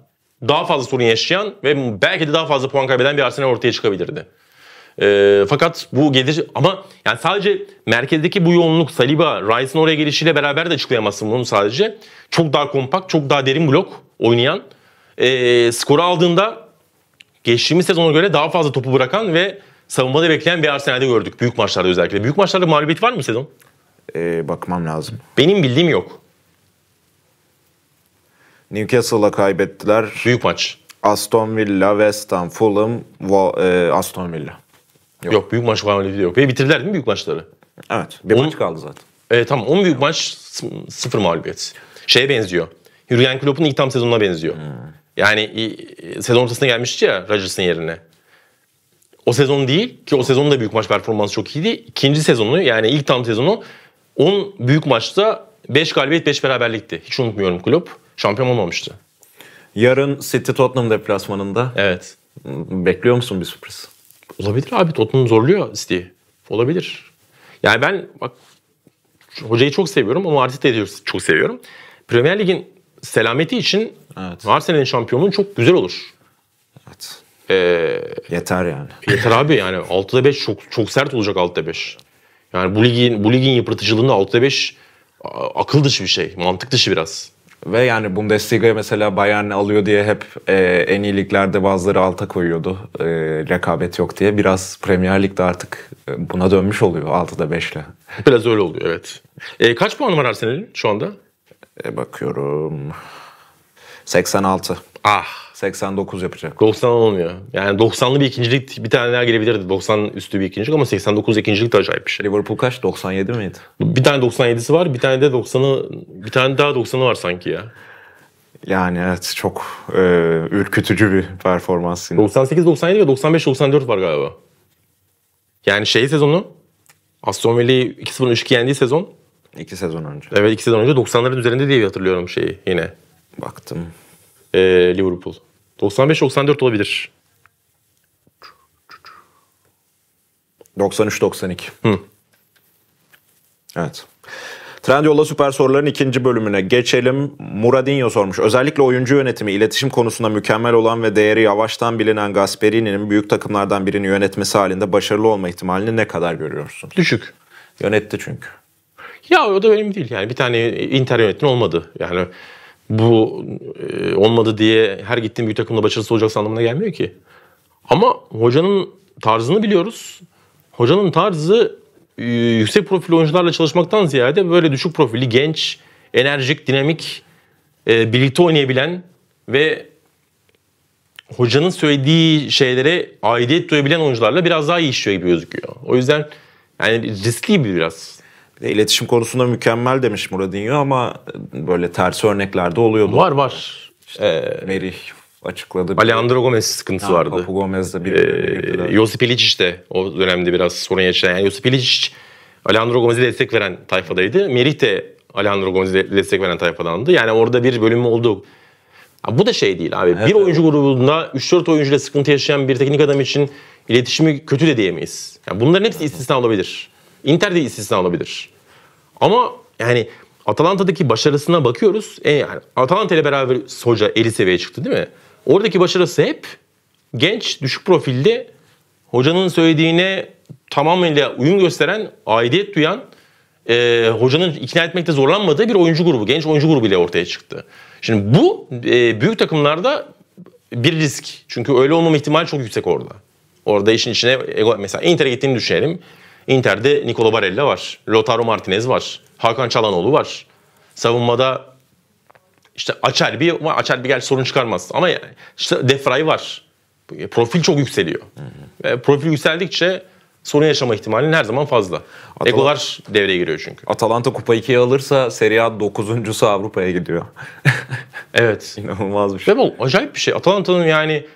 [SPEAKER 1] daha fazla sorun yaşayan ve belki de daha fazla puan kaybeden bir Arsenal ortaya çıkabilirdi. E, fakat bu gelir ama yani sadece merkezdeki bu yoğunluk Saliba, Rice'ın oraya gelişiyle beraber de açıklayamazsın bunu sadece. Çok daha kompakt, çok daha derin blok oynayan, e, skoru aldığında geçtiğimiz sezona göre daha fazla topu bırakan ve savunmada bekleyen bir Arsenal'de gördük. Büyük maçlarda özellikle. Büyük maçlarda mağlubiyet var mı sezon? e, bakmam lazım. Benim bildiğim yok. Newcastle'a kaybettiler. Büyük
[SPEAKER 2] maç. Aston Villa, West Ham, Fulham, Wa- e, Aston Villa. Yok. yok
[SPEAKER 1] büyük maç muamelesi yok. Ve bitirdiler değil mi büyük maçları? Evet. Bir On, maç kaldı zaten. E, tamam 10 büyük maç sıfır mağlubiyet. Şeye benziyor. Jurgen Klopp'un ilk tam sezonuna benziyor. Hmm. Yani e, sezon ortasına gelmişti ya Rodgers'ın yerine. O sezon değil ki o sezonun da büyük maç performansı çok iyiydi. İkinci sezonu yani ilk tam sezonu 10 büyük maçta 5 galibiyet 5 beraberlikti. Hiç unutmuyorum kulüp. Şampiyon olmamıştı. Yarın City Tottenham deplasmanında. Evet. Bekliyor musun bir sürpriz? Olabilir abi. Tottenham zorluyor City. Olabilir. Yani ben bak hocayı çok seviyorum ama Arteta'yı da çok seviyorum. Premier Lig'in selameti için evet. Arsenal'in şampiyonluğu çok güzel olur. Evet. Ee, yeter yani. Yeter abi yani 6'da 5 çok çok sert olacak 6'da 5. Yani bu ligin, bu ligin yıpratıcılığında 6'da 5 akıl dışı bir şey. Mantık dışı biraz. Ve yani Bundesliga'ya mesela Bayern alıyor diye hep
[SPEAKER 2] e, en iyi liglerde bazıları alta koyuyordu. E, rekabet yok diye. Biraz Premier Lig'de artık e, buna dönmüş oluyor 6'da 5'le.
[SPEAKER 1] Biraz öyle oluyor evet. E, kaç puan var Arsenal'in şu anda?
[SPEAKER 2] E, bakıyorum. 86.
[SPEAKER 1] Ah 89 yapacak. 90 olmuyor. Yani 90'lı bir ikincilik bir tane daha gelebilirdi. 90 üstü bir ikincilik ama 89 ikincilik de acayip bir şey. Liverpool kaç? 97 miydi? Bir tane 97'si var. Bir tane de 90'ı bir tane daha 90'ı var sanki ya.
[SPEAKER 2] Yani evet çok e, ürkütücü bir performans. Yine.
[SPEAKER 1] 98 97 ve 95 94 var galiba. Yani şey sezonu Aston Villa'yı 2-0 3-2 yendiği sezon. İki sezon önce. Evet iki sezon önce 90'ların üzerinde diye hatırlıyorum şeyi yine. Baktım. Ee, Liverpool. 95-94 olabilir.
[SPEAKER 2] 93-92. Evet. Trendyolla süper soruların ikinci bölümüne geçelim. Muradinho sormuş. Özellikle oyuncu yönetimi, iletişim konusunda mükemmel olan ve değeri yavaştan bilinen Gasperini'nin büyük takımlardan birini yönetmesi halinde başarılı olma ihtimalini ne kadar görüyorsun? Düşük. Yönetti çünkü.
[SPEAKER 1] Ya o da benim değil yani. Bir tane Inter yönetimi olmadı. Yani bu e, olmadı diye her gittiğim bir takımda başarısız olacaksa anlamına gelmiyor ki. Ama hocanın tarzını biliyoruz. Hocanın tarzı e, yüksek profil oyuncularla çalışmaktan ziyade böyle düşük profili, genç, enerjik, dinamik, e, birlikte oynayabilen ve hocanın söylediği şeylere aidiyet duyabilen oyuncularla biraz daha iyi işliyor gibi gözüküyor. O yüzden yani riskli bir biraz iletişim konusunda mükemmel demiş
[SPEAKER 2] Muradinho ama böyle ters örneklerde oluyordu. Var var. İşte ee, Merih
[SPEAKER 1] açıkladı. Alejandro Gomez sıkıntısı ha, vardı. Papu Gomez'de bir. Ee, Josip Ilicic de o dönemde biraz sorun yaşayan. Yani Josip Ilicic Alejandro Gomez'e destek veren tayfadaydı. Merih de Alejandro Gomez'e destek veren tayfadandı. Yani orada bir bölünme oldu. Ya bu da şey değil abi. Evet. Bir oyuncu grubunda 3-4 oyuncuyla sıkıntı yaşayan bir teknik adam için iletişimi kötü de diyemeyiz. Yani bunların hepsi istisna olabilir. Inter de istisna olabilir. Ama yani Atalanta'daki başarısına bakıyoruz. E, yani Atalanta ile beraber Hoca eli seviyeye çıktı değil mi? Oradaki başarısı hep genç, düşük profilde hocanın söylediğine tamamıyla uyum gösteren, aidiyet duyan, e, hocanın ikna etmekte zorlanmadığı bir oyuncu grubu, genç oyuncu grubu ile ortaya çıktı. Şimdi bu e, büyük takımlarda bir risk. Çünkü öyle olmama ihtimali çok yüksek orada. Orada işin içine mesela Inter'e gittiğini düşünelim. Inter'de Nicolo Barella var. Lotaro Martinez var. Hakan Çalanoğlu var. Savunmada işte bir ama bir gel sorun çıkarmaz. Ama işte Defray var. Profil çok yükseliyor. Hı hı. Profil yükseldikçe sorun yaşama ihtimali her zaman fazla. Atalanta, Egolar devreye giriyor çünkü. Atalanta Kupa 2'ye alırsa Serie A 9.sü Avrupa'ya gidiyor. evet. İnanılmaz bir şey. Ve acayip bir şey. Atalanta'nın yani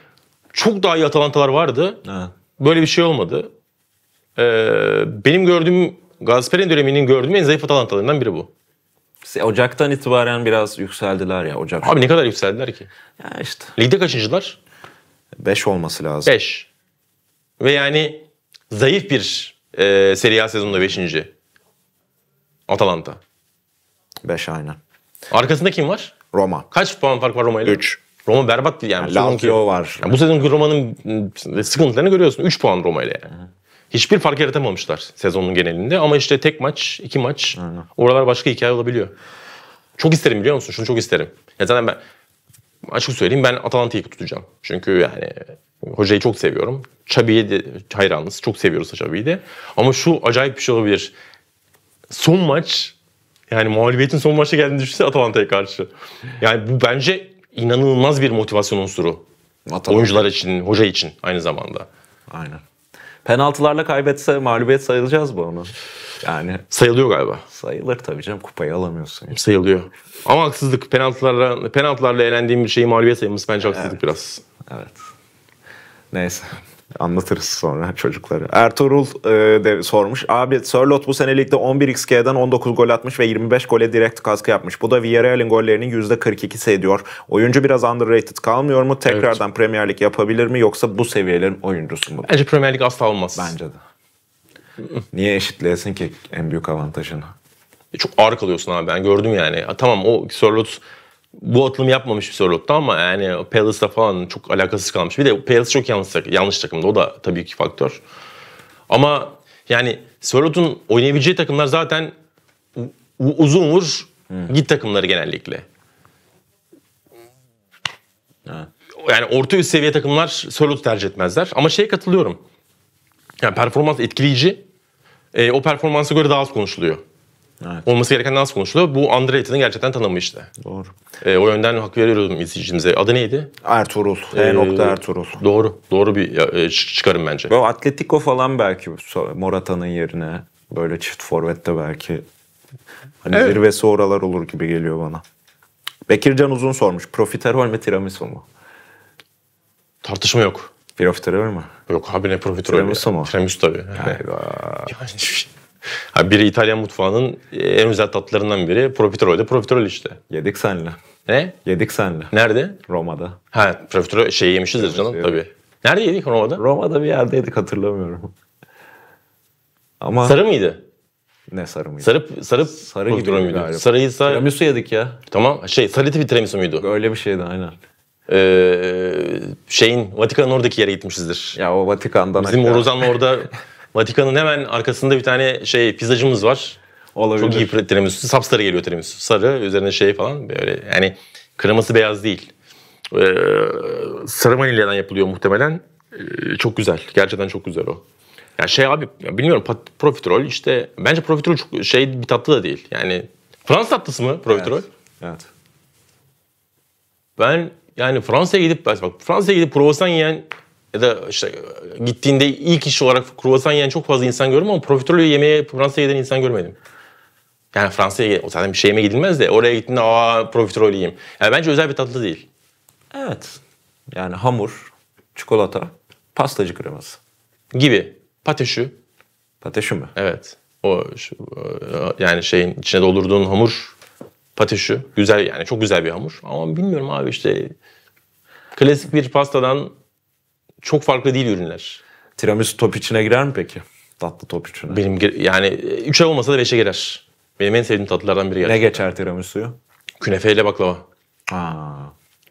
[SPEAKER 1] çok daha iyi Atalantalar vardı. Ha. Böyle bir şey olmadı e, benim gördüğüm Galatasaray'ın döneminin gördüğüm en zayıf Atalantalarından biri bu. Ocaktan itibaren biraz yükseldiler ya Ocak. Abi ne kadar yükseldiler ki? Ya işte. Ligde kaçıncılar? 5 olması lazım. 5. Ve yani zayıf bir e, Serie A sezonunda 5. Atalanta. 5 aynen. Arkasında kim var? Roma. Kaç puan fark var Roma ile? 3. Roma berbat değil yani. yani Lazio var. Yani bu sezonki Roma'nın sıkıntılarını görüyorsun. 3 puan Roma ile yani. Hı hiçbir fark yaratamamışlar sezonun genelinde. Ama işte tek maç, iki maç Aynen. oralar başka hikaye olabiliyor. Çok isterim biliyor musun? Şunu çok isterim. Ya zaten ben açık söyleyeyim ben Atalanta'yı tutacağım. Çünkü yani hocayı çok seviyorum. Xabi'ye de hayranız. Çok seviyoruz Xabi'yi de. Ama şu acayip bir şey olabilir. Son maç yani mağlubiyetin son maçta geldiğini düşünsene Atalanta'ya karşı. Yani bu bence inanılmaz bir motivasyon unsuru. Atalanta. Oyuncular için, hoca için aynı zamanda. Aynen. Penaltılarla kaybetse mağlubiyet sayılacağız mı onu? Yani sayılıyor galiba. Sayılır tabii canım kupayı alamıyorsun. Yani. Sayılıyor. Ama haksızlık penaltılarla penaltılarla elendiğim bir şeyi mağlubiyet sayılması bence haksızlık evet. biraz. Evet.
[SPEAKER 2] Neyse. Anlatırız sonra çocukları. Ertuğrul e, de sormuş. Abi Sörlot bu sene ligde 11 XG'den 19 gol atmış ve 25 gole direkt katkı yapmış. Bu da Villarreal'in gollerinin %42'si ediyor. Oyuncu biraz underrated kalmıyor mu? Tekrardan evet. Premier Lig yapabilir mi yoksa bu seviyelerin oyuncusu mu?
[SPEAKER 1] Bence Premier Lig asla olmaz. Bence de. Niye eşitleyesin ki en büyük avantajını? E, çok ağır kalıyorsun abi ben gördüm yani. Tamam o Sörlot bu atılım yapmamış bir Sörlot'ta ama yani Palace'la falan çok alakasız kalmış. Bir de Palace çok yanlış, takım, yanlış takımda. O da tabii ki faktör. Ama yani Sörlot'un oynayabileceği takımlar zaten uzun vur hmm. git takımları genellikle. Ha. Yani orta üst seviye takımlar Sörlot'u tercih etmezler. Ama şey katılıyorum. Yani performans etkileyici. E, o performansa göre daha az konuşuluyor. Evet. Olması gereken nasıl konuşuluyor? Bu underrated'ın gerçekten tanımı işte. Doğru. E, o yönden hak veriyorum izleyicimize. Adı neydi? Ertuğrul. Ee, e, nokta Ertuğrul. Doğru. Doğru bir e, çıkarım bence. Böyle
[SPEAKER 2] Atletico falan belki Morata'nın yerine böyle çift forvette belki
[SPEAKER 1] hani evet. zirvesi
[SPEAKER 2] oralar olur gibi geliyor bana. Bekircan Uzun sormuş. Profiterol mi tiramisu mu?
[SPEAKER 1] Tartışma yok. Profiterol mü? Yok abi ne profiterol? Tiramisu mu? Tiramisu tabii. Galiba. Yani, yani biri İtalyan mutfağının e, en güzel tatlarından biri profiterol de profiterol işte. Yedik senle. Ne? Yedik senle. Nerede? Roma'da. Ha profiterol şey yemişiz yemişizdir canım tabii. Nerede yedik Roma'da? Roma'da bir yerde yedik hatırlamıyorum. Ama Sarı mıydı? Ne sarı mıydı? Sarı, sarı, sarı gibi muydu? Galiba. Sarıysa... Tiramisu yedik ya. Tamam. Şey, sarıtı bir tiramisu muydu? Öyle bir şeydi aynen. Ee, şeyin, Vatikan'ın oradaki yere gitmişizdir. Ya o Vatikan'dan... Bizim Orozan'la orada Vatikan'ın hemen arkasında bir tane şey pizzacımız var. Olabilir. Çok iyi tiramisu. Sapsarı geliyor tiramisu. Sarı üzerine şey falan böyle yani kreması beyaz değil. Ee, sarı vanilyadan yapılıyor muhtemelen. Ee, çok güzel. Gerçekten çok güzel o. Yani şey abi bilmiyorum profiterol işte bence profiterol çok şey bir tatlı da değil. Yani Fransız tatlısı mı profiterol? Evet. evet. Ben yani Fransa'ya gidip bak Fransa'ya gidip provasan yiyen ya da işte gittiğinde ilk iş olarak kruvasan yiyen çok fazla insan gördüm ama profiterol yemeye Fransa'ya giden insan görmedim. Yani Fransa'ya o zaten bir şey yemeye gidilmez de oraya gittiğinde aa profiterol yiyeyim. Yani bence özel bir tatlı değil. Evet. Yani hamur, çikolata, pastacı kreması. Gibi. Pateşü. Pateşü mü? Evet. O şu, e, yani şeyin içine doldurduğun hamur pateşü. Güzel yani çok güzel bir hamur. Ama bilmiyorum abi işte klasik bir pastadan çok farklı değil ürünler. Tiramisu top içine girer mi peki? Tatlı top içine. Benim yani 3'e olmasa da 5'e girer. Benim en sevdiğim tatlılardan biri gerçekten. Ne geçer tiramisuyu? Künefe ile baklava. Aa.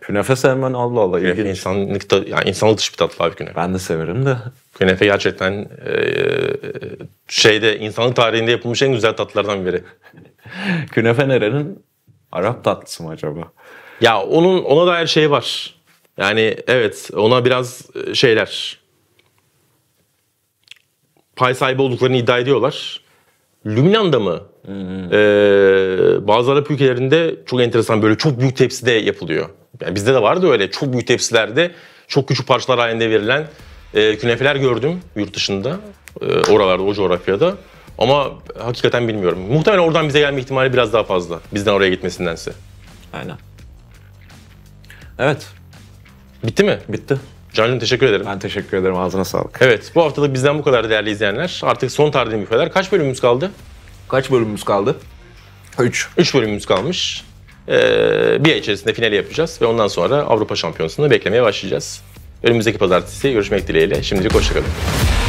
[SPEAKER 1] Künefe sevmen Allah Allah künefe ilginç. insanlıkta, yani insanlık dışı bir tatlı abi künefe. Ben de severim de. Künefe gerçekten e, e şeyde insanlık tarihinde yapılmış en güzel tatlılardan biri. künefe nerenin? Arap tatlısı mı acaba? Ya onun ona dair şey var. Yani evet ona biraz e, şeyler pay sahibi olduklarını iddia ediyorlar. Lübnan'da mı? Hmm. Ee, bazı Arap ülkelerinde çok enteresan böyle çok büyük tepside yapılıyor. Yani bizde de vardı öyle çok büyük tepsilerde çok küçük parçalar halinde verilen e, künefeler gördüm yurt dışında. E, oralarda, o coğrafyada. Ama hakikaten bilmiyorum. Muhtemelen oradan bize gelme ihtimali biraz daha fazla. Bizden oraya gitmesindense. Aynen. Evet. Bitti mi? Bitti. Can'cığım teşekkür ederim. Ben teşekkür ederim. Ağzına sağlık. Evet. Bu haftalık bizden bu kadar değerli izleyenler. Artık son tarihli büfeler. Kaç bölümümüz kaldı? Kaç bölümümüz kaldı? Üç. Üç bölümümüz kalmış. Ee, bir ay içerisinde finali yapacağız ve ondan sonra Avrupa Şampiyonası'nı beklemeye başlayacağız. Önümüzdeki pazartesi görüşmek dileğiyle. Şimdilik hoşçakalın.